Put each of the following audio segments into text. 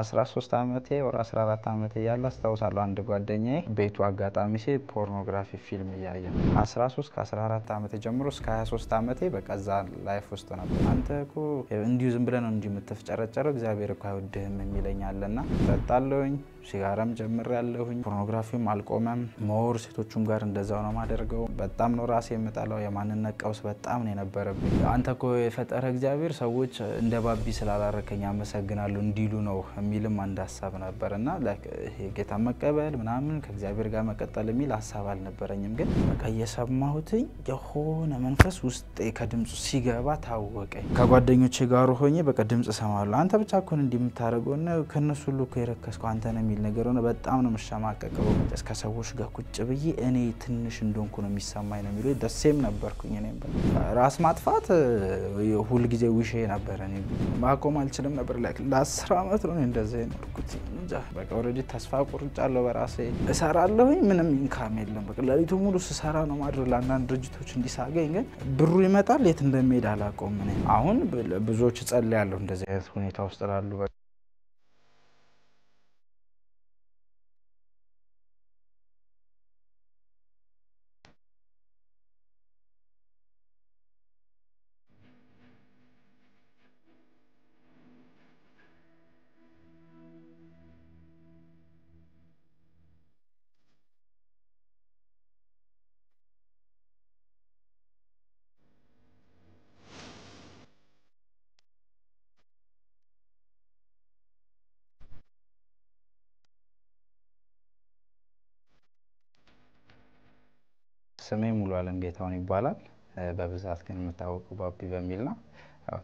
13 ዓመቴ ወር 14 ዓመቴ እያለ አስታውሳለሁ አንድ ጓደኛዬ ቤቱ አጋጣሚ ሲል ፖርኖግራፊ ፊልም እያየ 13 ከ14 ዓመቴ ጀምሮ እስከ 23 ዓመቴ በቃ እዛ ላይፍ ውስጥ ነበር። አንተ እኮ እንዲሁ ዝም ብለህ ነው እንጂ የምትፍጨረጨረው እግዚአብሔር እኮ አይወድህም አለና ጠጣለውኝ ሲጋራም ጀምር ያለሁኝ ፖርኖግራፊም አልቆመም። ሞር ሴቶቹም ጋር እንደዛው ነው ማደርገው። በጣም ነው ራሴ የምጠላው። የማንነት ቀውስ በጣም ነው የነበረብኝ። አንተ ኮ የፈጠረ እግዚአብሔር ሰዎች እንደ ባቢ ስላላረከኝ አመሰግናሉ እንዲሉ ነው የሚልም አንድ ሀሳብ ነበር እና ጌታ መቀበል ምናምን ከእግዚአብሔር ጋር መቀጠል የሚል ሀሳብ አልነበረኝም። ግን በቃ እየሰማሁትኝ የሆነ መንፈስ ውስጤ ከድምፁ ሲገባ ታወቀኝ። ከጓደኞቼ ጋር ሆኜ በቃ ድምፅ እሰማለሁ። አንተ ብቻ ኮን እንዲህ የምታደርገው ከእነሱ ሁሉ የረከስከው አንተ ነው የሚል ነገር ሆነ። በጣም ነው የምሸማቀቀው። እስከ ሰዎች ጋር ቁጭ ብዬ እኔ ትንሽ እንደሆንኩ ነው የሚሰማኝ ነው የሚሉ ደሴም ነበርኩኝ። እኔም ራስ ማጥፋት ሁልጊዜ ዊሼ ነበር። እኔ ማቆም አልችልም ነበር። ለአስር ዓመት ነው እንደዚ ኖርኩት። በቃ ኦልሬዲ ተስፋ ቆርጫለሁ በራሴ እሰራለሁኝ። ምንም ኢንካም የለም። በቃ ለሊቱ ሙሉ ስሰራ ነው ማድረግ ለአንዳንድ ድርጅቶች እንዲሳገኝ ግን ብሩ ይመጣል፣ የት እንደሚሄድ አላቆም። አሁን ብዙዎች እጸልያለሁ እንደዚህ አይነት ሁኔታ ውስጥ ላሉ ሙሉዓለም ጌታውን ይባላል። በብዛት ግን የምታወቀው ባቢ በሚል ነው።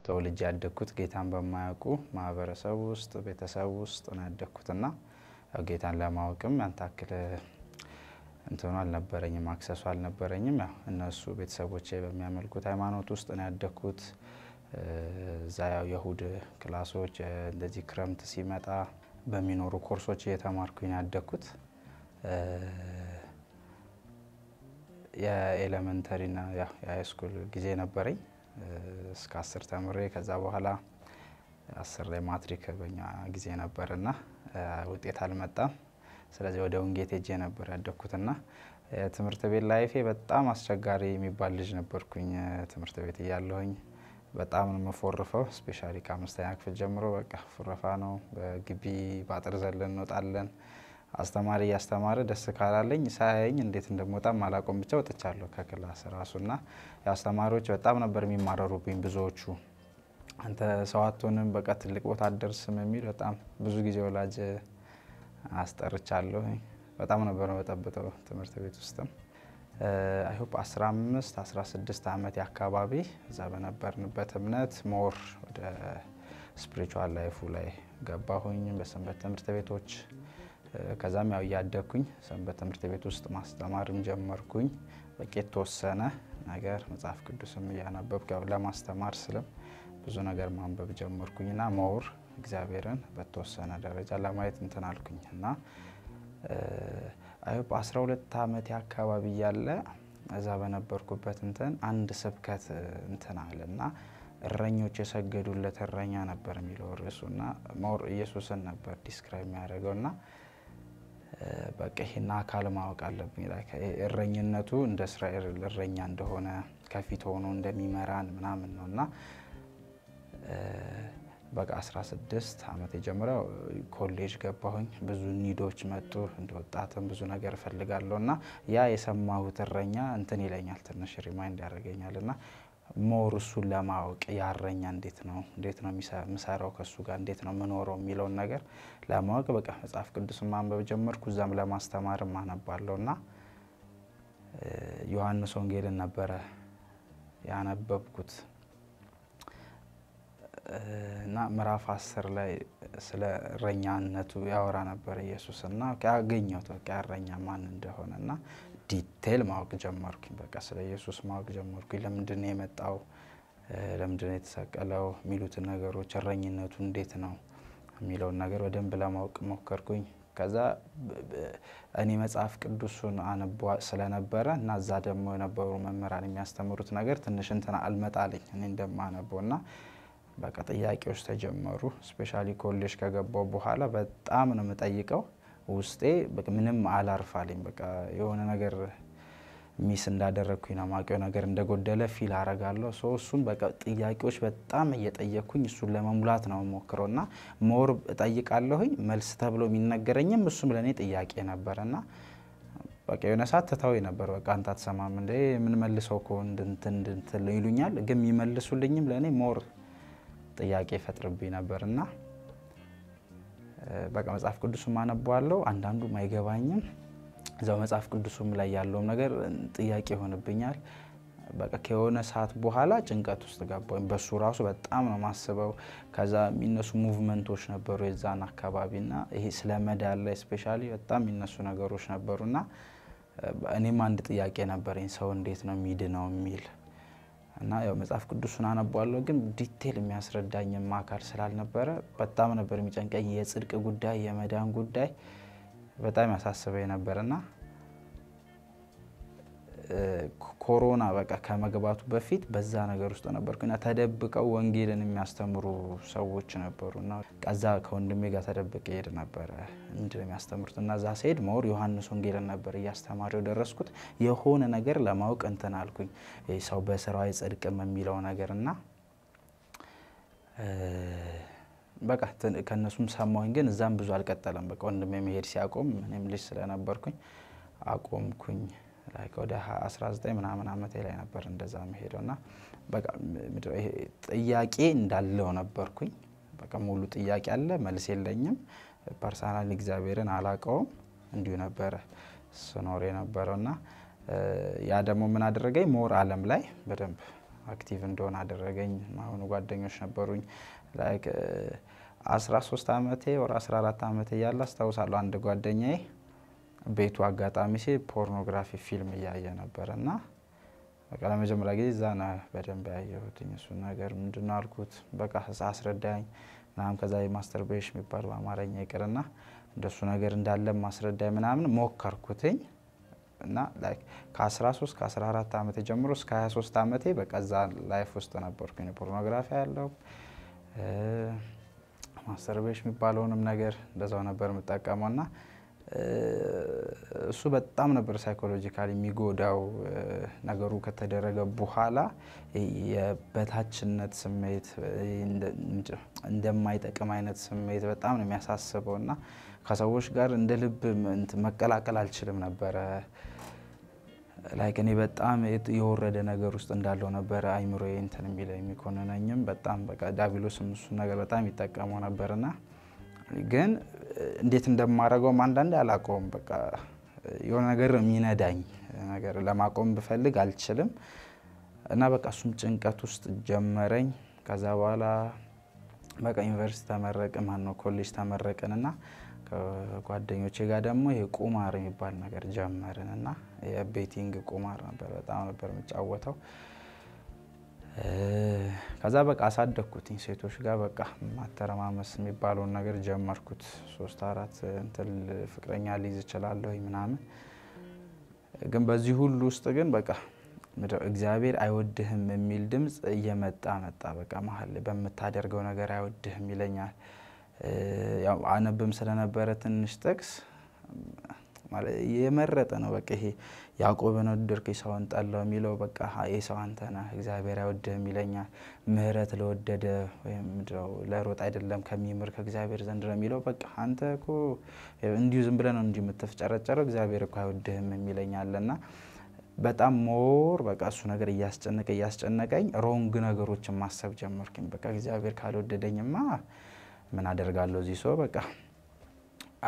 ተወልጄ ያደግኩት ጌታን በማያውቁ ማህበረሰብ ውስጥ ቤተሰብ ውስጥ ነው ያደግኩትና ጌታን ለማወቅም ያንታክል እንትኑ አልነበረኝም፣ አክሰሱ አልነበረኝም። ያው እነሱ ቤተሰቦች በሚያመልኩት ሃይማኖት ውስጥ ነው ያደግኩት። እዛ ያው የእሁድ ክላሶች እንደዚህ ክረምት ሲመጣ በሚኖሩ ኮርሶች እየተማርኩኝ ያደግኩት ና የሃይስኩል ጊዜ ነበረኝ እስከ አስር ተምሬ ከዛ በኋላ አስር ላይ ማትሪክ በኛ ጊዜ ና ውጤት አልመጣም። ስለዚህ ወደ ውንጌት ሄጄ ነበር ና ትምህርት ቤት ላይፌ በጣም አስቸጋሪ የሚባል ልጅ ነበርኩኝ። ትምህርት ቤት እያለሁኝ በጣም ነው የምፎርፈው። ስፔሻሊ ከአምስተኛ ክፍል ጀምሮ በቃ ፉረፋ ነው። በግቢ በአጥር ዘለን እንወጣለን። አስተማሪ እያስተማረ ደስ ካላለኝ ሳያየኝ እንዴት እንደምወጣም አላቆም ብቻ ወጥቻለሁ ከክላስ ራሱና አስተማሪዎች በጣም ነበር የሚማረሩብኝ ብዙዎቹ አንተ ሰው አትሆንም በቃ ትልቅ ቦታ አደርስም የሚል በጣም ብዙ ጊዜ ወላጅ አስጠርቻለሁ በጣም ነበር በጠብጠው ትምህርት ቤት ውስጥም አይሆፕ 15 16 ዓመት አካባቢ እዛ በነበርንበት እምነት ሞር ወደ ስፕሪቹዋል ላይፉ ላይ ገባሁኝ በሰንበት ትምህርት ቤቶች ከዛም ያው እያደግኩኝ ሰንበት ትምህርት ቤት ውስጥ ማስተማርም ጀመርኩኝ። በቂ የተወሰነ ነገር መጽሐፍ ቅዱስም እያነበብኩ ያው ለማስተማር ስልም ብዙ ነገር ማንበብ ጀመርኩኝ እና መውር እግዚአብሔርን በተወሰነ ደረጃ ለማየት እንትን አልኩኝ እና አስራ ሁለት ዓመቴ አካባቢ እያለ እዛ በነበርኩበት እንትን አንድ ስብከት እንትን አለ እና እረኞች የሰገዱለት እረኛ ነበር የሚለው ርዕሱና መውር ኢየሱስን ነበር ዲስክራይብ የሚያደርገው እና በቃ ይሄን አካል ማወቅ አለብኝ። እረኝነቱ እንደ እስራኤል እረኛ እንደሆነ ከፊት ሆኖ እንደሚመራን ምናምን ነው እና በቃ 16 ዓመት የጀምረው ኮሌጅ ገባሁኝ። ብዙ ኒዶች መጡ። እንደ ወጣትም ብዙ ነገር እፈልጋለሁ እና ያ የሰማሁት እረኛ እንትን ይለኛል ትንሽ ሪማይንድ ያደርገኛል እና ሞር እሱን ለማወቅ ያረኛ እንዴት ነው እንዴት ነው የምሰራው ከእሱ ጋር እንዴት ነው የምኖረው የሚለውን ነገር ለማወቅ በቃ መጽሐፍ ቅዱስ ማንበብ ጀመርኩ። እዛም ለማስተማር አነባለሁ እና ዮሐንስ ወንጌልን ነበረ ያነበብኩት እና ምዕራፍ አስር ላይ ስለ እረኛነቱ ያወራ ነበር ኢየሱስ እና ያገኘሁት በቃ እረኛ ማን እንደሆነ እና ዲቴል ማወቅ ጀመርኩኝ። በቃ ስለ ኢየሱስ ማወቅ ጀመርኩኝ። ለምንድን ነው የመጣው? ለምንድን ነው የተሰቀለው? የሚሉትን ነገሮች እረኝነቱ እንዴት ነው የሚለውን ነገር በደንብ ለማወቅ ሞከርኩኝ። ከዛ እኔ መጽሐፍ ቅዱሱን አነቧ ስለነበረ እና እዛ ደግሞ የነበሩ መምህራን የሚያስተምሩት ነገር ትንሽ እንትን አልመጣልኝ እኔ እንደማነበው እና በቃ ጥያቄዎች ተጀመሩ። ስፔሻሊ ኮሌጅ ከገባው በኋላ በጣም ነው የምጠይቀው ውስጤ ምንም አላርፋልኝ። በቃ የሆነ ነገር ሚስ እንዳደረግኩኝ ነው ማውቀው ነገር እንደጎደለ ፊል አረጋለሁ። ሶ እሱን በቃ ጥያቄዎች በጣም እየጠየቅኩኝ እሱን ለመሙላት ነው ሞክረው እና ሞር እጠይቃለሁኝ መልስ ተብሎ የሚነገረኝም እሱም ለእኔ ጥያቄ ነበር እና በቃ የሆነ ሰዓት ትተው ነበር። በቃ አንተ አትሰማም እንደ የምንመልሰው እኮ እንትን እንትን ይሉኛል፣ ግን የሚመልሱልኝም ለእኔ ሞር ጥያቄ ይፈጥርብኝ ነበር እና በቃ መጽሐፍ ቅዱስም አነባዋለሁ። አንዳንዱ አይገባኝም። እዛው መጽሐፍ ቅዱስም ላይ ያለውም ነገር ጥያቄ ይሆንብኛል። በቃ ከሆነ ሰዓት በኋላ ጭንቀት ውስጥ ገባኝ። በሱ ራሱ በጣም ነው ማስበው። ከዛ የሚነሱ ሙቭመንቶች ነበሩ የዛን ና ይሄ ስለ መዳን ላይ ስፔሻሊ በጣም የሚነሱ ነገሮች ና እኔም አንድ ጥያቄ ነበረኝ፣ ሰው እንዴት ነው ነው የሚል እና ያው መጽሐፍ ቅዱሱን አነባለሁ ግን ዲቴል የሚያስረዳኝም አካል ስላልነበረ በጣም ነበር የሚጨንቀኝ። የጽድቅ ጉዳይ የመዳን ጉዳይ በጣም ያሳስበኝ ነበርና ኮሮና በቃ ከመግባቱ በፊት በዛ ነገር ውስጥ ነበርኩ እና ተደብቀው ወንጌልን የሚያስተምሩ ሰዎች ነበሩ እና ከዛ ከወንድሜ ጋር ተደብቀ ሄድ ነበረ ምንድን የሚያስተምሩት እና እዛ ስሄድ መውር ዮሐንስ ወንጌልን ነበር እያስተማረው ደረስኩት። የሆነ ነገር ለማወቅ እንትን አልኩኝ ሰው በስራው አይጸድቅም የሚለው ነገር እና በቃ ከእነሱም ሰማሁኝ፣ ግን እዛም ብዙ አልቀጠለም። በቃ ወንድሜ መሄድ ሲያቆም እኔም ልጅ ስለነበርኩኝ አቆምኩኝ። ላይክ ወደ 19 ምናምን ዓመቴ ላይ ነበር እንደዛ መሄደው ና ጥያቄ እንዳለው ነበርኩኝ። በቃ ሙሉ ጥያቄ አለ፣ መልስ የለኝም። ፐርሰናል እግዚአብሔርን አላቀውም። እንዲሁ ነበረ ስኖር የነበረው ና ያ ደግሞ ምን አደረገኝ ሞር አለም ላይ በደንብ አክቲቭ እንደሆነ አደረገኝ። አሁኑ ጓደኞች ነበሩኝ ላይክ 13 ዓመቴ ወር 14 ዓመቴ እያለ አስታውሳለሁ አንድ ጓደኛዬ ቤቱ አጋጣሚ ሲ ፖርኖግራፊ ፊልም እያየ ነበር እና በቃ ለመጀመሪያ ጊዜ እዛ ነ በደንብ ያየሁት እሱ ነገር ምንድነው አልኩት፣ በቃ አስረዳኝ ምናምን። ከዛ የማስተርቤሽን የሚባል በአማርኛ ይቅርና እንደሱ ነገር እንዳለ ማስረዳኝ ምናምን ሞከርኩትኝ እና ከ13 ከ14 ዓመቴ ጀምሮ እስከ 23 ዓመቴ በቃ እዛ ላይፍ ውስጥ ነበርኩኝ። ፖርኖግራፊ ያለው ማስተርቤሽን የሚባለውንም ነገር እንደዛው ነበር የምጠቀመው ና እሱ በጣም ነበር ሳይኮሎጂካል የሚጎዳው። ነገሩ ከተደረገ በኋላ የበታችነት ስሜት እንደማይጠቅም አይነት ስሜት በጣም ነው የሚያሳስበው እና ከሰዎች ጋር እንደ ልብ መቀላቀል አልችልም ነበረ። ላይክ እኔ በጣም የወረደ ነገር ውስጥ እንዳለው ነበረ አይምሮ እንትን የሚለ የሚኮንነኝም በጣም በቃ ዲያብሎስም እሱ ነገር በጣም ይጠቀመው ነበርና ግን እንዴት እንደማደርገውም አንዳንዴ አላውቀውም። በቃ የሆነ ነገር የሚነዳኝ ነገር ለማቆም ብፈልግ አልችልም እና በቃ እሱም ጭንቀት ውስጥ ጀመረኝ። ከዛ በኋላ በቃ ዩኒቨርሲቲ ተመረቅን ማነው ኮሌጅ ተመረቅን እና ከጓደኞቼ ጋር ደግሞ ይሄ ቁማር የሚባል ነገር ጀመርን እና የቤቲንግ ቁማር ነበር። በጣም ነበር የምጫወተው ከዛ በቃ አሳደግኩትኝ ሴቶች ጋር በቃ ማተረማመስ የሚባለውን ነገር ጀመርኩት። ሶስት አራት እንትል ፍቅረኛ ሊይዝ እችላለሁ ምናምን። ግን በዚህ ሁሉ ውስጥ ግን በቃ እግዚአብሔር አይወድህም የሚል ድምፅ እየመጣ መጣ። በቃ መሀል በምታደርገው ነገር አይወድህም ይለኛል። አነብም ስለነበረ ትንሽ ጥቅስ የመረጠ ነው በቃ ይሄ ያዕቆብን ወደድክ ኤሳውን ጠላው የሚለው በቃ ኤሳው አንተ ነህ እግዚአብሔር አይወድህም ይለኛል። ምህረት ለወደደ ወይም ለሮጥ አይደለም ከሚምር ከእግዚአብሔር ዘንድ ነው የሚለው በቃ አንተ እኮ እንዲሁ ዝም ብለህ ነው የምትፍጨረጨረው እግዚአብሔር እኮ አይወድህም የሚለኛል እና በጣም ሞር በቃ እሱ ነገር እያስጨነቀ እያስጨነቀኝ ሮንግ ነገሮችን ማሰብ ጀመርኩኝ። በቃ እግዚአብሔር ካልወደደኝማ ምን አደርጋለሁ እዚህ ሰው በቃ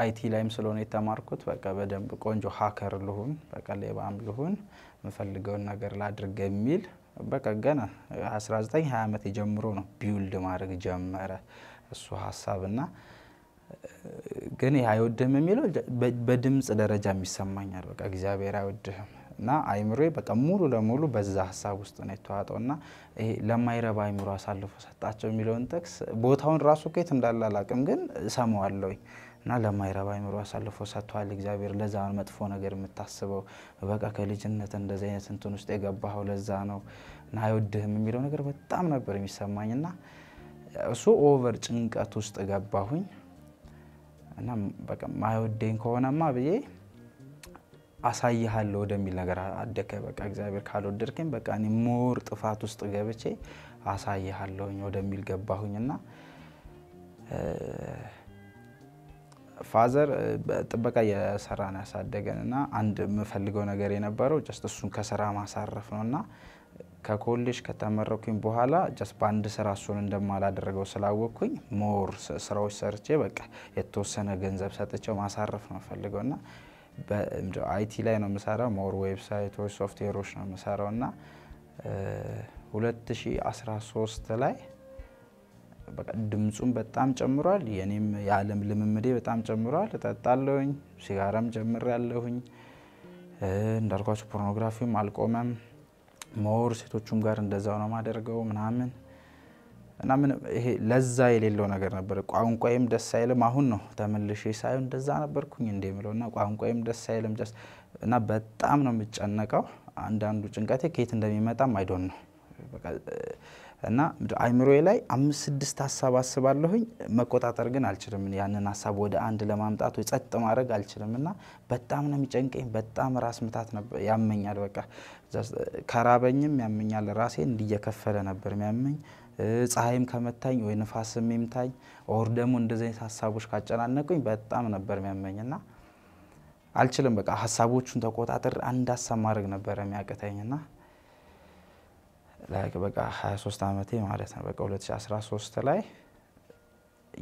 አይቲ ላይም ስለሆነ የተማርኩት በቃ በደንብ ቆንጆ ሀከር ልሁን፣ በቃ ሌባም ልሁን የምፈልገውን ነገር ላድርግ የሚል በቃ ገና 19 20 ዓመት የጀምሮ ነው ቢውልድ ማድረግ ጀመረ እሱ ሀሳብና ግን ይህ አይወድህም የሚለው በድምፅ ደረጃ የሚሰማኛል። በቃ እግዚአብሔር አይወድህም እና አይምሮ በቃ ሙሉ ለሙሉ በዛ ሀሳብ ውስጥ ነው የተዋጠው እና ይሄ ለማይረባ አይምሮ አሳልፎ ሰጣቸው የሚለውን ጥቅስ ቦታውን ራሱ ከየት እንዳለ አላውቅም፣ ግን እሰማዋለሁኝ እና ለማይረባ አይምሮ አሳልፎ ሰጥቷል እግዚአብሔር። ለዛ ነው መጥፎ ነገር የምታስበው በቃ ከልጅነት እንደዚህ አይነት እንትን ውስጥ የገባኸው ለዛ ነው እና አይወድህም የሚለው ነገር በጣም ነበር የሚሰማኝ እና እሱ ኦቨር ጭንቀት ውስጥ ገባሁኝ እና በቃ ማይወደኝ ከሆነማ ብዬ አሳይሃለሁ ወደሚል ነገር አደከ። በቃ እግዚአብሔር ካልወደድከኝ በቃ እኔ ሞር ጥፋት ውስጥ ገብቼ አሳይሃለሁኝ ወደሚል ገባሁኝ ገባሁኝና ፋዘር ጥበቃ የሰራን ያሳደገን እና አንድ የምፈልገው ነገር የነበረው ጀስት እሱን ከስራ ማሳረፍ ነው እና ከኮሌጅ ከተመረኩኝ በኋላ ጀስት በአንድ ስራ እሱን እንደማላደረገው ስላወቅኩኝ ሞር ስራዎች ሰርቼ በቃ የተወሰነ ገንዘብ ሰጥቼው ማሳረፍ ነው ፈልገው እና አይቲ ላይ ነው የምሰራው። ሞር ዌብሳይቶች፣ ሶፍትዌሮች ነው የምሰራው እና 2013 ላይ ድምፁም በጣም ጨምሯል። የኔም የዓለም ልምምዴ በጣም ጨምሯል። እጠጣለሁኝ፣ ሲጋራም ያለሁኝ እንዳልኳቸው ፖርኖግራፊም አልቆመም። መወር ሴቶቹም ጋር እንደዛው ነው ማደርገው ምናምን እና ምን ይሄ ለዛ የሌለው ነገር ነበር። ቋንቋዬም ደስ አይልም። አሁን ነው ተመልሼ ሳይሆን እንደዛ ነበርኩኝ እንደ ምለው እና ቋንቋዬም ደስ አይልም እና በጣም ነው የምጨነቀው። አንዳንዱ ጭንቀቴ ከየት እንደሚመጣም አይዶን ነው እና አይምሮዬ ላይ አምስት ስድስት ሀሳብ አስባለሁኝ መቆጣጠር ግን አልችልም። ያንን ሀሳብ ወደ አንድ ለማምጣት ወይ ጸጥ ማድረግ አልችልም እና በጣም ነው የሚጨንቀኝ። በጣም ራስ ምታት ነበር፣ ያመኛል። በቃ ከራበኝም ያመኛል። ራሴን እንዲየከፈለ ነበር የሚያመኝ። ፀሐይም ከመታኝ ወይ ንፋስም ይምታኝ ኦር ደግሞ እንደዚህ አይነት ሀሳቦች ካጨናነቁኝ በጣም ነበር የሚያመኝ እና አልችልም። በቃ ሀሳቦቹን ተቆጣጠር አንድ ሀሳብ ማድረግ ነበረ የሚያቅተኝ እና ላይክ በቃ 23 ዓመቴ ማለት ነው። በቃ 2013 ላይ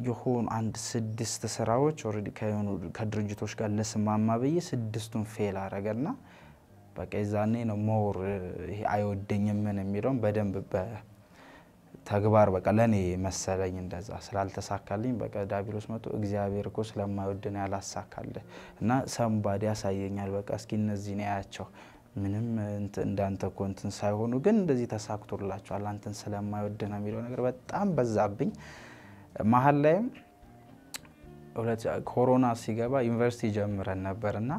የሆኑ አንድ ስድስት ስራዎች ኦልሬዲ ከሆኑ ከድርጅቶች ጋር ለስማማ ብዬ ስድስቱን ፌል አረገና በቃ የዛኔ ነው ሞር ይሄ አይወደኝም ምን የሚለውን በደንብ በተግባር በቃ ለእኔ መሰለኝ እንደዛ ስላልተሳካልኝ በቃ ዲያብሎስ መጥቶ እግዚአብሔር እኮ ስለማይወድን ያላሳካልህ እና ሰምባዲ ያሳየኛል በቃ እስኪ ነው ያያቸው ምንም እንዳንተ እኮ እንትን ሳይሆኑ ግን እንደዚህ ተሳክቶላቸዋል። አንተን ስለማይወድ ነው የሚለው ነገር በጣም በዛብኝ። መሀል ላይም ኮሮና ሲገባ ዩኒቨርሲቲ ጀምረን ነበር እና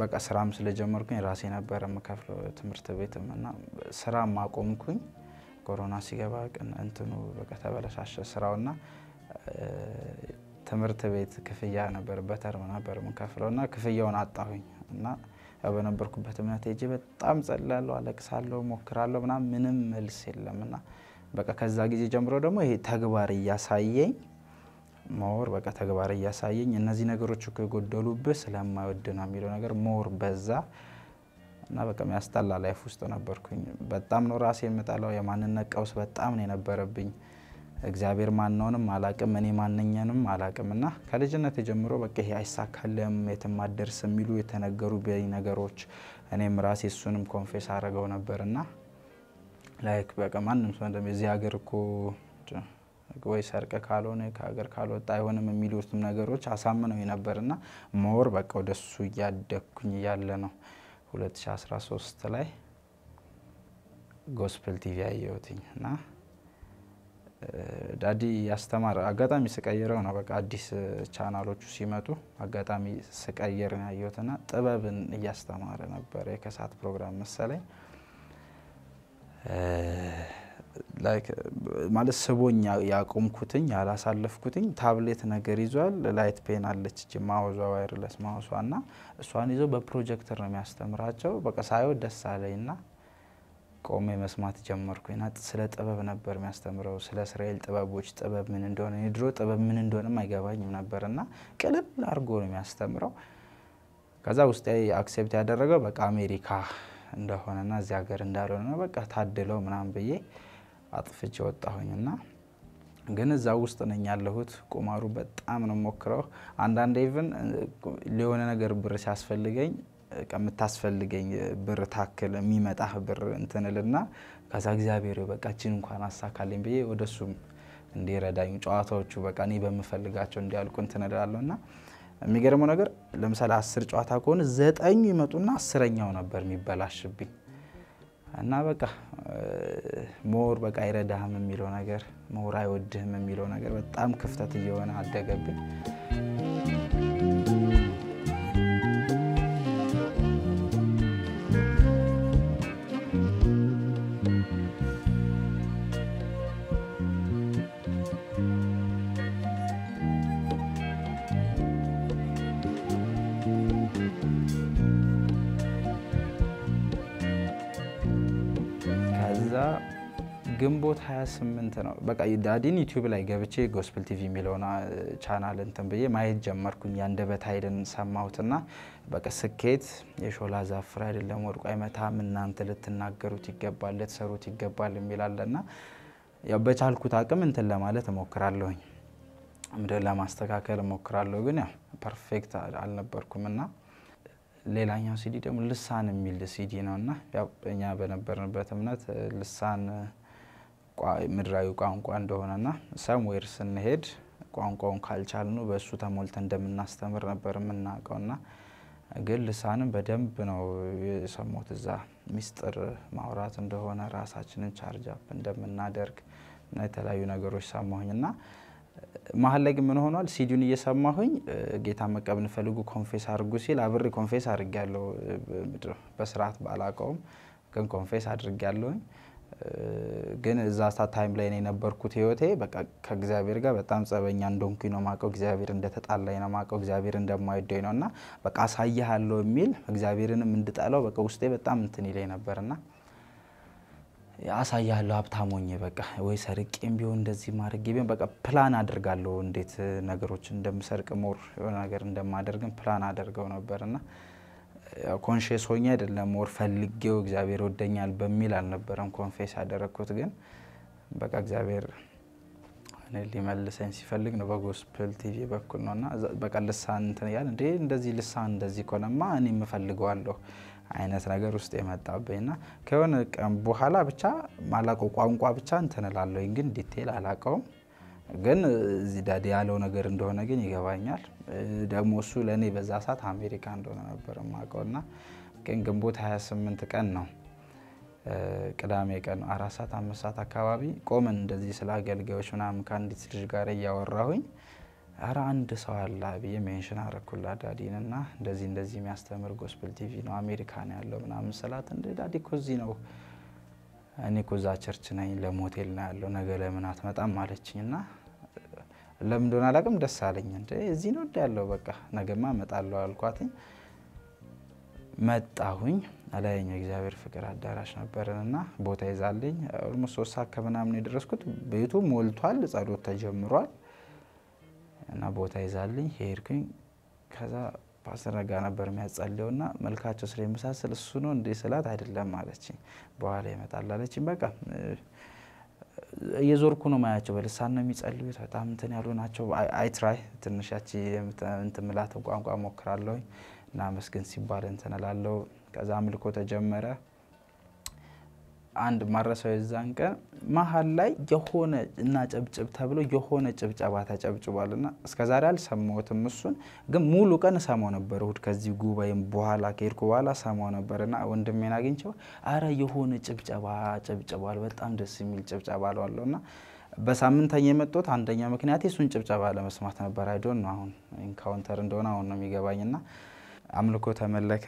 በቃ ስራም ስለጀመርኩኝ ራሴ ነበረ የምከፍለው ትምህርት ቤትም እና ስራ ማቆምኩኝ። ኮሮና ሲገባ እንትኑ በቃ ተበለሻሸ ስራው ስራውና ትምህርት ቤት ክፍያ ነበር በተርም ነበር የምከፍለው እና ክፍያውን አጣሁኝ እና በነበርኩበት እምነት ሄጄ በጣም ጸላለሁ፣ አለቅሳለሁ፣ ሞክራለሁ ምናምን ምንም መልስ የለምና በቃ ከዛ ጊዜ ጀምሮ ደግሞ ይሄ ተግባር እያሳየኝ ሞር በቃ ተግባር እያሳየኝ እነዚህ ነገሮች እኮ የጎደሉብህ ስለማይወድ ነው የሚለው ነገር ሞር በዛ እና በቃ የሚያስጠላ ላይፍ ውስጥ ነበርኩኝ። በጣም ነው ራሴ የምጠላው። የማንነት ቀውስ በጣም ነው የነበረብኝ። እግዚአብሔር ማንነውንም አላቅም እኔ ማንኛንም አላቅም እና ከልጅነት ጀምሮ በቃ ይሄ አይሳካልም የትም አትደርስም የሚሉ የተነገሩ ነገሮች እኔም ራሴ እሱንም ኮንፌስ አድርገው ነበር እና ላይክ በቃ ማንም ሰው እንደም የዚህ ሀገር እኮ ወይ ሰርቀ ካልሆነ ከሀገር ካልወጣ አይሆንም የሚሉትም ነገሮች አሳምነው የነበር እና መወር በቃ ወደ እሱ እያደግኩኝ እያለ ነው 2013 ላይ ጎስፕል ቲቪ አየሁትኝ እና ዳዲ ያስተማር አጋጣሚ ስቀይረው ነው። በቃ አዲስ ቻናሎቹ ሲመጡ አጋጣሚ ስቀይር ነው ያየሁትና ጥበብን እያስተማረ ነበረ። ከሰዓት ፕሮግራም መሰለኝ ማለት ስቦኝ ያቆምኩትኝ ያላሳለፍኩትኝ ታብሌት ነገር ይዟል። ላይት ፔን አለች እጅ ማውዟ ዋይርለስ ማውሷ እና እሷን ይዞ በፕሮጀክተር ነው የሚያስተምራቸው። በቃ ሳየው ደስ አለኝ እና ቆሜ መስማት ጀመርኩኝና ስለ ጥበብ ነበር የሚያስተምረው ስለ እስራኤል ጥበቦች ጥበብ ምን እንደሆነ ድሮ ጥበብ ምን እንደሆነም አይገባኝም ነበርና ቅልል አድርጎ ነው የሚያስተምረው። ከዛ ውስጤ አክሴፕት ያደረገው በቃ አሜሪካ እንደሆነና እዚያ ሀገር እንዳልሆነ በቃ ታድለው ምናምን ብዬ አጥፍቼ ወጣሁኝና ግን እዛ ውስጥ ነኝ ያለሁት። ቁማሩ በጣም ነው ሞክረው። አንዳንዴ ኢቭን ሊሆነ ነገር ብር ሲያስፈልገኝ የምታስፈልገኝ ብር ታክል የሚመጣህ ብር እንትንልና ከዛ እግዚአብሔር በቃ እንኳን አሳካልኝ ብዬ ወደሱም እንዲረዳኝ ጨዋታዎቹ በቃ እኔ በምፈልጋቸው እንዲያልቁ እንትንላለሁ እና የሚገርመው ነገር ለምሳሌ አስር ጨዋታ ከሆነ ዘጠኙ ይመጡና አስረኛው ነበር የሚበላሽብኝ እና በቃ ሞር በቃ አይረዳህም የሚለው ነገር ሞር አይወድህም የሚለው ነገር በጣም ክፍተት እየሆነ አደገብኝ። 28 ነው በቃ ዳዲን ዩቲዩብ ላይ ገብቼ ጎስፕል ቲቪ የሚለውን ቻናል እንትን ብዬ ማየት ጀመርኩኝ። የአንደበት ኃይልን ሰማሁትና በቃ ስኬት የሾላ ዛፍ ፍሬ አይደለም ወድቆ አይመታም፣ እናንተ ልትናገሩት ይገባል፣ ልትሰሩት ይገባል የሚላለና ያው በቻልኩት አቅም እንትን ለማለት እሞክራለሁኝ፣ ምድር ለማስተካከል እሞክራለሁ። ግን ያው ፐርፌክት አልነበርኩም እና ሌላኛው ሲዲ ደግሞ ልሳን የሚል ሲዲ ነው እና ያው እኛ በነበርንበት እምነት ልሳን ምድራዊ ቋንቋ እንደሆነና ሰምዌር ስንሄድ ቋንቋውን ካልቻልኑ በእሱ ተሞልተ እንደምናስተምር ነበር የምናውቀውና ግን ልሳንም በደንብ ነው የሰሞት እዛ ሚስጥር ማውራት እንደሆነ ራሳችንን ቻርጅ አፕ እንደምናደርግ እና የተለያዩ ነገሮች ሰማሁኝ እና መሀል ላይ ግን ምን ሆኗል? ሲዲዩን እየሰማሁኝ ጌታ መቀብ ፈልጉ ኮንፌስ አድርጉ ሲል አብሬ ኮንፌስ አድርግ ያለው በስርዓት ባላቀውም ግን ኮንፌስ አድርግ ያለውኝ ግን እዛ ሰዓት ታይም ላይ ነው የነበርኩት። ህይወቴ በቃ ከእግዚአብሔር ጋር በጣም ጸበኛ እንደሆንኩኝ ነው ማቀው። እግዚአብሔር እንደተጣላኝ ነው ማቀው። እግዚአብሔር እንደማይወደኝ ነው እና በቃ አሳያለሁ የሚል እግዚአብሔርንም እንድጠላው በቃ ውስጤ በጣም እንትን ይለኝ ነበርና አሳያለሁ ሀብታም ሆኜ በቃ ወይ ሰርቄም ቢሆን እንደዚህ ማድረግ ቢሆን በቃ ፕላን አድርጋለሁ እንዴት ነገሮች እንደምሰርቅ ሞር የሆነ ነገር እንደማደርግም ፕላን አደርገው ነበር እና ኮንሽስ ሆኜ አይደለም ወር ፈልጌው እግዚአብሔር ወደኛል በሚል አልነበረም ኮንፌስ ያደረግኩት። ግን በቃ እግዚአብሔር እኔ ሊመልሰኝ ሲፈልግ ነው በጎስፕል ቲቪ በኩል ነው እና በቃ ልሳን እንትን እያለ እንዴ እንደዚህ ልሳን እንደዚህ ከሆነማ እኔ የምፈልገዋለሁ አይነት ነገር ውስጥ የመጣብኝ እና ከሆነ ቀን በኋላ ብቻ ማላቀው ቋንቋ ብቻ እንትን ግን ዲቴል አላቀውም ግን እዚህ ዳዲ ያለው ነገር እንደሆነ ግን ይገባኛል። ደግሞ እሱ ለእኔ በዛ ሰዓት አሜሪካ እንደሆነ ነበር የማውቀው ግን ግንቦት 28 ቀን ነው ቅዳሜ ቀን አራት ሰዓት አምስት ሰዓት አካባቢ ቆመን እንደዚህ ስለ አገልጋዮች ምናምን ከአንዲት ልጅ ጋር እያወራሁኝ አረ አንድ ሰው አለ ብዬ ሜንሽን አረኩላ ዳዲን እና እንደዚህ እንደዚህ የሚያስተምር ጎስፕል ቲቪ ነው አሜሪካን ያለው ምናምን ስላት እንደ ዳዲ እኮ እዚህ ነው እኔ እኮ እዛ ቸርች ነኝ ለሞቴል ነው ያለው ነገ ለምን አትመጣም አለችኝ እና ለምን እንደሆነ አላውቅም ደስ አለኝ እንደ እዚህ ነው ያለው በቃ ነገማ እመጣለሁ አልኳትኝ መጣሁኝ አላየኝ የእግዚአብሔር ፍቅር አዳራሽ ነበረን እና ቦታ ይዛለኝ ኦልሞስት ሶስት ሰዓት ከምናምን የደረስኩት ቤቱ ሞልቷል ጸሎት ተጀምሯል እና ቦታ ይዛለኝ ሄድኩኝ ከዛ ፓስተር ነጋ ነበር የሚያጸልየው ና መልካቸው ስለሚመሳሰል እሱ ነው እንዴ ስላት አይደለም አለችኝ። በኋላ ይመጣል አለችኝ። በቃ እየዞርኩ ነው ማያቸው። በልሳን ነው የሚጸልዩት። በጣም እንትን ያሉ ናቸው። አይትራይ ትንሻች ያቺ ቋንቋ ሞክራለሁኝ እና መስገን ሲባል እንትንላለው። ከዛ አምልኮ ተጀመረ። አንድ ማረሳዊ የዛን ቀን መሀል ላይ የሆነ እና ጨብጭብ ተብሎ የሆነ ጭብጨባ ተጨብጭቧል ና እስከዛሬ አልሰማሁትም። እሱን ግን ሙሉ ቀን ሰማው ነበር። እሁድ ከዚህ ጉባኤም በኋላ ከሄድኩ በኋላ ሰማው ነበር ና ወንድሜን አግኝቼው አረ የሆነ ጭብጨባ ጨብጭቧል፣ በጣም ደስ የሚል ጭብጨባ አለዋለሁ ና በሳምንተኛ የመጡት አንደኛ ምክንያት የሱን ጭብጨባ ለመስማት ነበር። አይዶን ነው አሁን ኢንካውንተር እንደሆነ አሁን ነው የሚገባኝ። ና አምልኮ ተመለከ።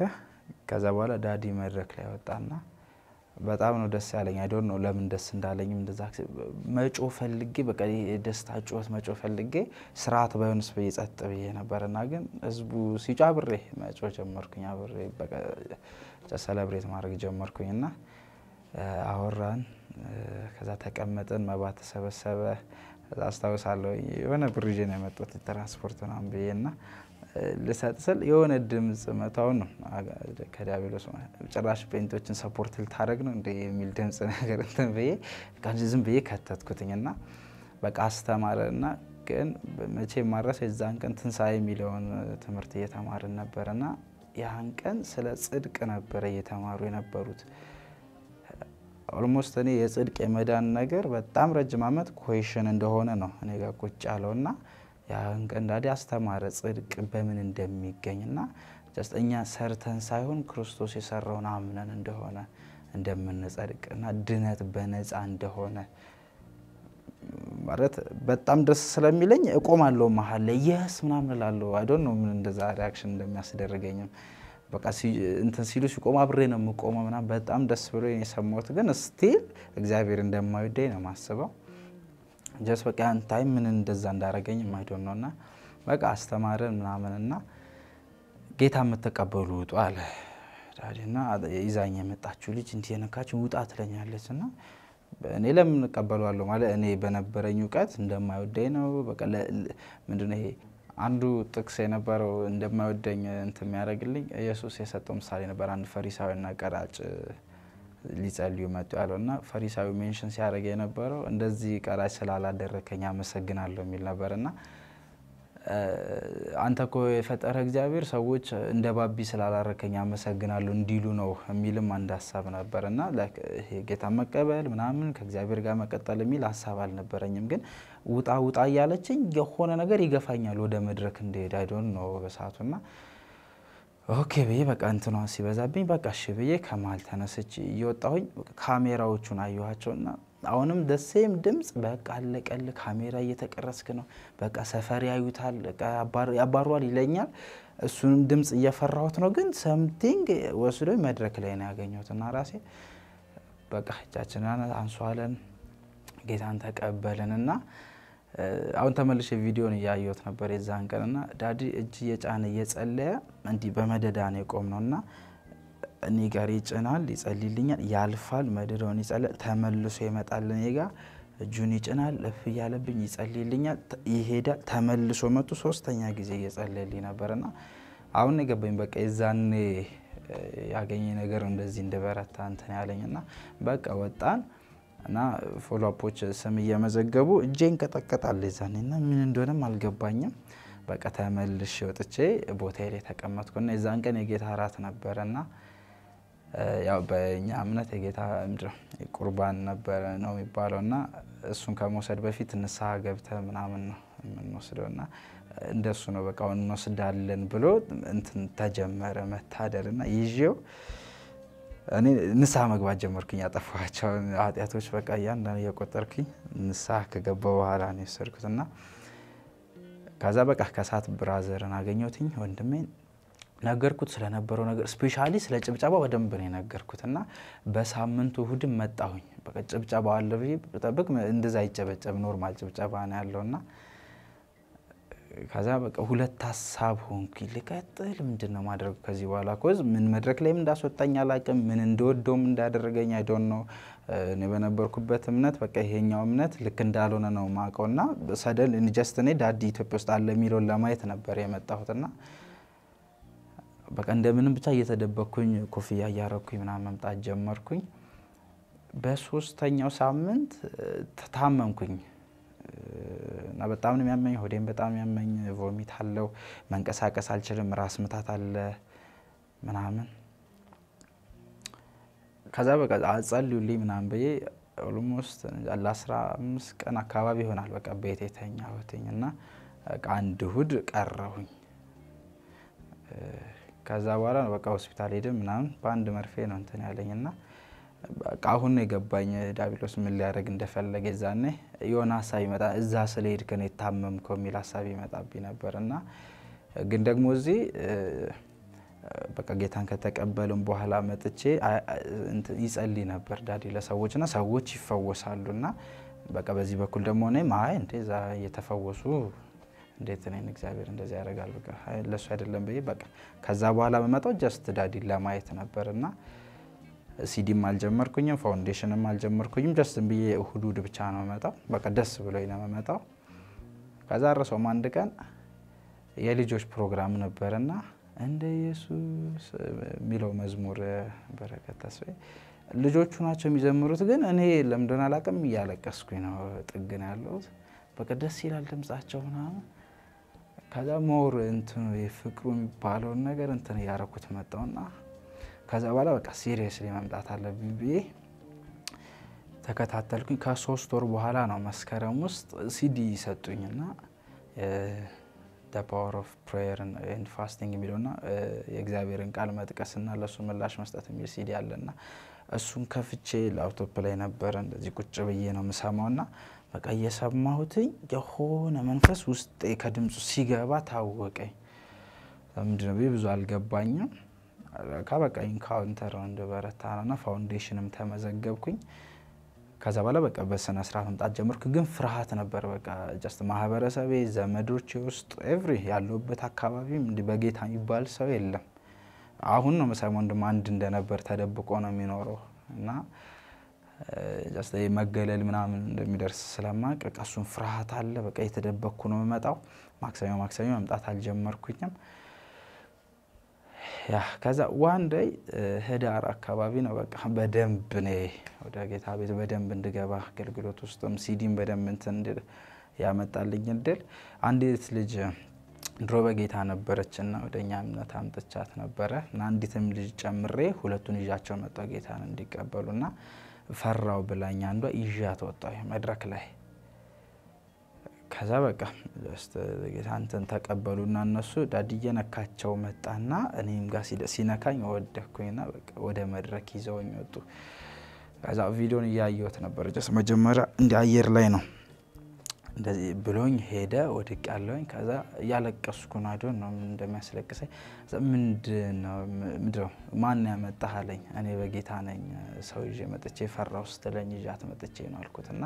ከዛ በኋላ ዳዲ መድረክ ላይ ወጣና በጣም ነው ደስ ያለኝ። አይ ዶንት ኖ ለምን ደስ እንዳለኝም እንደዛ መጮ ፈልጌ በቃ የደስታ ጩኸት መጮ ፈልጌ ስርዓት ባይሆንስ ብዬ ጸጥ ብዬ ነበርና ግን ህዝቡ ሲጮህ አብሬ መጮ ጀመርኩኝ። አብሬ በቃ ሰለብሬት ማድረግ ጀመርኩኝ እና አወራን። ከዛ ተቀመጥን፣ መባ ተሰበሰበ። አስታውሳለሁ የሆነ ብር የመጡት ትራንስፖርት ምናምን ብዬ እና ልሰጥ ስል የሆነ ድምፅ መታውን ነው ከዲያብሎስ ጭራሽ ጴንቶችን ሰፖርት ልታደረግ ነው እንደ የሚል ድምፅ ነገር እንትን ብዬ ቀን ዝም ብዬ ከተትኩትኝ ከተትኩትኝና በቃ አስተማረ አስተማረና ግን መቼ ማድረስ የዛን ቀን ትንሣኤ የሚለውን ትምህርት እየተማርን ነበር ነበርና ያን ቀን ስለ ጽድቅ ነበረ እየተማሩ የነበሩት። ኦልሞስት እኔ የጽድቅ የመዳን ነገር በጣም ረጅም ዓመት ኮሽን እንደሆነ ነው እኔ ጋር ቁጭ ያለው ያለውና እንዳዲ አስተማረ ጽድቅ በምን እንደሚገኝና እኛ ሰርተን ሳይሆን ክርስቶስ የሰራውን አምነን እንደሆነ እንደምንጸድቅ ድነት በነፃ እንደሆነ ማለት በጣም ደስ ስለሚለኝ እቆማለሁ መሀል ላይ የስ ምናምን እላለሁ። አይዶን ነው ምን እንደዛ ሪያክሽን እንደሚያስደርገኝም በቃ እንትን ሲሉ ሲቆም አብሬ ነው የምቆመው ምናምን በጣም ደስ ብሎ የሰማሁት ግን ስቲል እግዚአብሔር እንደማይወደኝ ነው የማስበው። ጀስ በቃ ያን ታይም ምን እንደዛ እንዳረገኝ የማይዶን ነው እና በቃ አስተማረን ምናምን እና ጌታ የምትቀበሉ ውጡ አለ ዳዲና ይዛኝ የመጣችው ልጅ እንዲህ የነካችን ውጣ ትለኛለች እና እኔ ለምን እቀበሏለሁ ማለት እኔ በነበረኝ እውቀት እንደማይወደኝ ነው። በቃ ምንድን ይሄ አንዱ ጥቅስ የነበረው እንደማይወደኝ እንትን የሚያደርግልኝ ኢየሱስ የሰጠው ምሳሌ ነበር። አንድ ፈሪሳዊና ቀራጭ ሊጸልዩ መጡ ያለው እና ፈሪሳዊ ሜንሽን ሲያደርግ የነበረው እንደዚህ ቀራጭ ስላላደረከኝ አመሰግናለሁ የሚል ነበር እና አንተ ኮ የፈጠረ እግዚአብሔር ሰዎች እንደ ባቢ ስላላረከኝ አመሰግናለሁ እንዲሉ ነው የሚልም አንድ ሀሳብ ነበር እና ጌታ መቀበል ምናምን ከእግዚአብሔር ጋር መቀጠል የሚል ሀሳብ አልነበረኝም። ግን ውጣ ውጣ እያለችኝ የሆነ ነገር ይገፋኛል ወደ መድረክ እንደሄድ አይዶን ነው በሰዓቱ እና ኦኬ ብዬ በቃ እንትኗ ሲበዛብኝ በቃ እሺ ብዬ ከመሀል ተነስች እየወጣሁኝ ካሜራዎቹን አየኋቸውና አሁንም ደሴም ድምፅ በቃ አለቀል ካሜራ እየተቀረስክ ነው፣ በቃ ሰፈር ያዩታል፣ ያባሯል ይለኛል። እሱንም ድምፅ እየፈራሁት ነው፣ ግን ሰምቲንግ ወስዶ መድረክ ላይ ነው ያገኘሁት እና ራሴ በቃ እጃችንን አንሷለን ጌታን ተቀበልን እና አሁን ተመልሼ ቪዲዮን እያየሁት ነበር የዛን ቀን እና ዳዲ እጅ እየጫነ እየጸለየ እንዲህ በመደዳ ነው የቆም ነው እና እኔ ጋር ይጭናል፣ ይጸልይልኛል፣ ያልፋል። መደዳውን ይጸለ ተመልሶ ይመጣል እኔ ጋር እጁን ይጭናል፣ እፍ እያለብኝ ይጸልይልኛል፣ ይሄዳል። ተመልሶ መጡ ሶስተኛ ጊዜ እየጸለልኝ ነበር ነበርና አሁን የገባኝ በቃ የዛኔ ያገኘ ነገር እንደዚህ እንደበረታ እንትን ያለኝ እና በቃ ወጣን። እና ፎሎፖች ስም እየመዘገቡ እጄን ቀጠቀጣል። ዛኔ እና ምን እንደሆነም አልገባኝም። በቃ ተመልሽ ወጥቼ ቦታ ላይ ተቀመጥኩና የዛን ቀን የጌታ እራት ነበረና ያው በእኛ እምነት የጌታ ቁርባን ነበረ ነው የሚባለው እና እሱን ከመውሰድ በፊት ንስሐ ገብተ ምናምን ነው የምንወስደው እና እንደሱ ነው በቃ እንወስዳለን ብሎ እንትን ተጀመረ መታደል እና ይዤው እኔ ንስሐ መግባት ጀመርኩኝ። ያጠፋኋቸውን ኃጢአቶች በቃ እያንዳንዱ እየቆጠርኩኝ ንስሐ ከገባ በኋላ ነው የወሰድኩት እና ከዛ በቃ ከሳት ብራዘርን አገኘትኝ ወንድሜን ነገርኩት ስለነበረው ነገር ስፔሻሊ ስለ ጭብጨባ በደንብ ነው የነገርኩት እና በሳምንቱ እሁድም መጣሁኝ። በቃ ጭብጨባ አለ ብዬ ብጠብቅ እንደዛ አይጨበጨብ ኖርማል ጭብጨባ ነው ያለው እና ከዛ በቃ ሁለት ሀሳብ ሆንኩ። ልቀጥል ምንድን ነው ማድረግ ከዚህ በኋላ ኮዝ ምን መድረክ ላይም እንዳስወጣኝ አላቅም። ምን እንደወደውም እንዳደረገኝ አይዶን ነው እኔ በነበርኩበት እምነት በቃ ይሄኛው እምነት ልክ እንዳልሆነ ነው ማቀው ና ሰደል እንጀስት እኔ ዳዲ ኢትዮጵያ ውስጥ አለ የሚለውን ለማየት ነበር የመጣሁት ና በቃ እንደምንም ብቻ እየተደበኩኝ ኮፍያ እያረኩኝ ምናምን መምጣት ጀመርኩኝ። በሶስተኛው ሳምንት ታመምኩኝ። እና በጣም ነው የሚያመኝ፣ ሆዴም በጣም የሚያመኝ፣ ቮሚት አለው፣ መንቀሳቀስ አልችልም፣ ራስ ምታት አለ ምናምን። ከዛ በቃ አጸልዩልኝ ምናምን ብዬ ኦልሞስት ለአስራ አምስት ቀን አካባቢ ይሆናል በቃ ቤት የተኛሁትኝ እና አንድ እሁድ ቀረሁኝ። ከዛ በኋላ በቃ ሆስፒታል ሄድም ምናምን በአንድ መርፌ ነው እንትን ያለኝ እና በቃ አሁን ነው የገባኝ ዲያብሎስ ምን ሊያደርግ እንደፈለገ። ዛኔ የሆነ ሀሳብ ይመጣ እዛ ስለሄድክ ነው የታመምከው የሚል ሀሳብ ይመጣብኝ ነበር እና ግን ደግሞ እዚህ በቃ ጌታን ከተቀበልም በኋላ መጥቼ ይጸልይ ነበር ዳዲ ለሰዎች እና ሰዎች ይፈወሳሉ እና በቃ በዚህ በኩል ደግሞ ሆነ አይ እንዴ እዛ እየተፈወሱ እንዴት ነን እግዚአብሔር እንደዚህ ያደርጋል በቃ ለእሱ አይደለም ብዬ በቃ ከዛ በኋላ በመጣው ጀስት ዳዲ ለማየት ነበር እና ሲዲም አልጀመርኩኝም ፋውንዴሽንም አልጀመርኩኝም። ደስ ብዬ እሁድ እሁድ ብቻ ነው መጣው። በቃ ደስ ብሎኝ ነው መጣው። ከዛ ረሰውም አንድ ቀን የልጆች ፕሮግራም ነበርና እንደ ኢየሱስ የሚለው መዝሙር በረከት ተስፋዬ ልጆቹ ናቸው የሚዘምሩት፣ ግን እኔ ለምደን አላቅም እያለቀስኩኝ ነው ጥግን ነው ያለሁት። በቃ ደስ ይላል ድምጻቸው ምናምን። ከዛ ሞር እንትኑ የፍቅሩ የሚባለውን ነገር እንትን እያረኩት መጣውና ከዛ በኋላ በቃ ሲሪየስሊ መምጣት አለብኝ ብዬ ተከታተልኩኝ። ከሶስት ወር በኋላ ነው መስከረም ውስጥ ሲዲ ሰጡኝና ፓወር ኦፍ ፕሬየር ኤንድ ፋስቲንግ የሚለውና የእግዚአብሔርን ቃል መጥቀስና ለእሱ ምላሽ መስጠት የሚል ሲዲ አለና እሱን ከፍቼ ላፕቶፕ ላይ ነበረ እንደዚህ ቁጭ ብዬ ነው የምሰማውና በቃ እየሰማሁትኝ የሆነ መንፈስ ውስጤ ከድምፁ ሲገባ ታወቀኝ። ምንድነው ብዙ አልገባኝም። በቃ ኢንካውንተር በረታ እንደበረታና ፋውንዴሽንም ተመዘገብኩኝ። ከዛ በኋላ በቃ በስነ ስርዓት መምጣት ጀመርኩ። ግን ፍርሃት ነበር። በቃ ጀስት ማህበረሰቤ፣ ዘመዶቼ ውስጥ ኤቭሪ ያለሁበት አካባቢም እንዲ በጌታ የሚባል ሰው የለም። አሁን ነው መሳይ ወንድም አንድ እንደነበር ተደብቆ ነው የሚኖረው እና ጀስት መገለል ምናምን እንደሚደርስ ስለማቅ በቃ እሱን ፍርሃት አለ። በቃ የተደበቅኩ ነው የምመጣው። ማክሰኞ ማክሰኞ መምጣት አልጀመርኩኝም። ያ ከዛ ዋን ደይ ህዳር አካባቢ ነው በቃ በደንብ ነ ወደ ጌታ ቤት በደንብ እንድገባ አገልግሎት ውስጥም ሲዲም በደንብ እንትን ያመጣልኝ እድል አንዲት ልጅ ድሮ በጌታ ነበረች እና ወደ እኛ እምነት አምጥቻት ነበረ እና አንዲትም ልጅ ጨምሬ ሁለቱን ይዣቸው መጣ ጌታን እንዲቀበሉ ና ፈራው ብላኝ አንዷ ይዣት ወጣ መድረክ ላይ ከዛ በቃ አንተን ተቀበሉና እነሱ ዳድ እየነካቸው መጣና እኔም ጋር ሲነካኝ ወደኩኝና ወደ መድረክ ይዘውኝ ወጡ። ከዛ ቪዲዮን እያየሁት ነበር። ጀስ መጀመሪያ እንዲ አየር ላይ ነው እንደዚህ ብሎኝ ሄደ። ወድቅ ያለውኝ ከዛ እያለቀስኩ ናዶ ነው እንደሚያስለቅሰኝ ምንድነው ማን ያመጣህ አለኝ። እኔ በጌታ ነኝ ሰው ይዤ መጥቼ ፈራው ስትለኝ ይዣት መጥቼ ነው አልኩት አልኩትና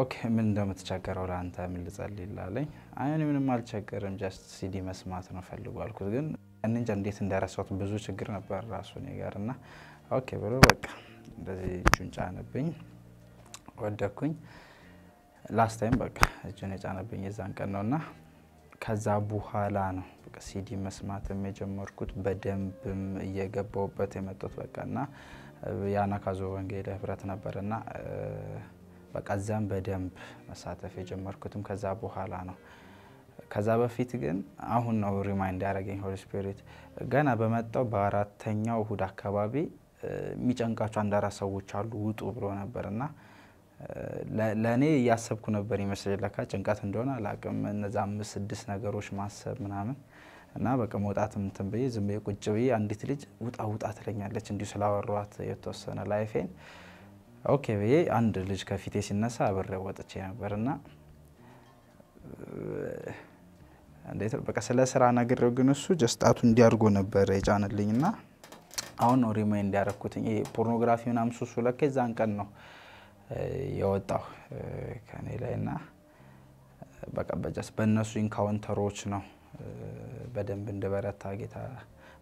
ኦኬ ምን እንደምትቸገረው ለአንተ ምን ልጸልይ ይላለኝ። አይ እኔ ምንም አልቸገርም፣ ጀስት ሲዲ መስማት ነው ፈልጉ አልኩት። ግን እንጃ እንዴት እንደረሳሁት ብዙ ችግር ነበር ራሱ እኔ ጋር እና ኦኬ ብሎ በቃ እንደዚህ እጁን ጫነብኝ፣ ወደኩኝ። ላስት ታይም በቃ እጁን የጫነብኝ የዛን ቀን ነው እና ከዛ በኋላ ነው በቃ ሲዲ መስማትም የጀመርኩት በደንብም እየገባውበት የመጡት በቃ እና ያና ካዞ ወንጌል ህብረት ነበር እና በቃ እዚያም በደንብ መሳተፍ የጀመርኩትም ከዛ በኋላ ነው። ከዛ በፊት ግን አሁን ነው ሪማይንድ ያደረገኝ ሆሊ ስፒሪት። ገና በመጣው በአራተኛው እሁድ አካባቢ የሚጨንቃቸው አንድ አራት ሰዎች አሉ ውጡ ብሎ ነበር እና ለእኔ እያሰብኩ ነበር ይመስል ለካ ጭንቀት እንደሆነ አላቅም። እነዛ አምስት ስድስት ነገሮች ማሰብ ምናምን እና በቃ መውጣት እንትን ብዬ ዝም ብዬ ቁጭ ብዬ አንዲት ልጅ ውጣ ውጣ ትለኛለች እንዲሁ ስላወሯት የተወሰነ ላይፌን ኦኬ ብዬ አንድ ልጅ ከፊቴ ሲነሳ አብሬ ወጥቼ ነበር እና እንዴት በቃ ስለ ስራ ነግሬው፣ ግን እሱ ጀስጣቱ እንዲያርጎ ነበረ የጫንልኝ እና አሁን ነው ሪሞ እንዲያረኩት ፖርኖግራፊ ምናምን ሱሱ ለካ የዛን ቀን ነው የወጣው ከኔ ላይ እና በቃ በጃስ በእነሱ ኢንካውንተሮች ነው በደንብ እንድበረታ ጌታ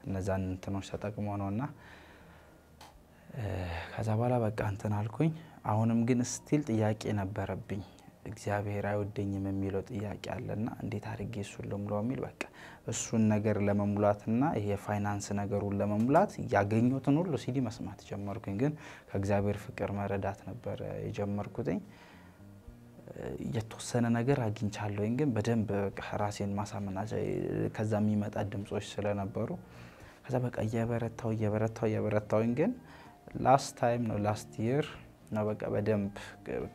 እነዛን እንትኖች ተጠቅሞ ነው እና ከዛ በኋላ በቃ እንትን አልኩኝ። አሁንም ግን ስቲል ጥያቄ ነበረብኝ። እግዚአብሔር አይወደኝም የሚለው ጥያቄ አለና እንዴት አድርጌ እሱን ልሙላው የሚል በቃ እሱን ነገር ለመሙላትና ይሄ የፋይናንስ ነገሩን ለመሙላት ያገኘሁትን ሁሉ ሲዲ መስማት ጀመርኩኝ። ግን ከእግዚአብሔር ፍቅር መረዳት ነበር የጀመርኩትኝ። የተወሰነ ነገር አግኝቻለሁኝ፣ ግን በደንብ ራሴን ማሳመና ከዛ የሚመጣ ድምጾች ስለነበሩ ከዛ በቃ እየበረታው እየበረታው እየበረታውኝ ግን ላስት ታይም ነው ላስት ይር ነው በቃ በደንብ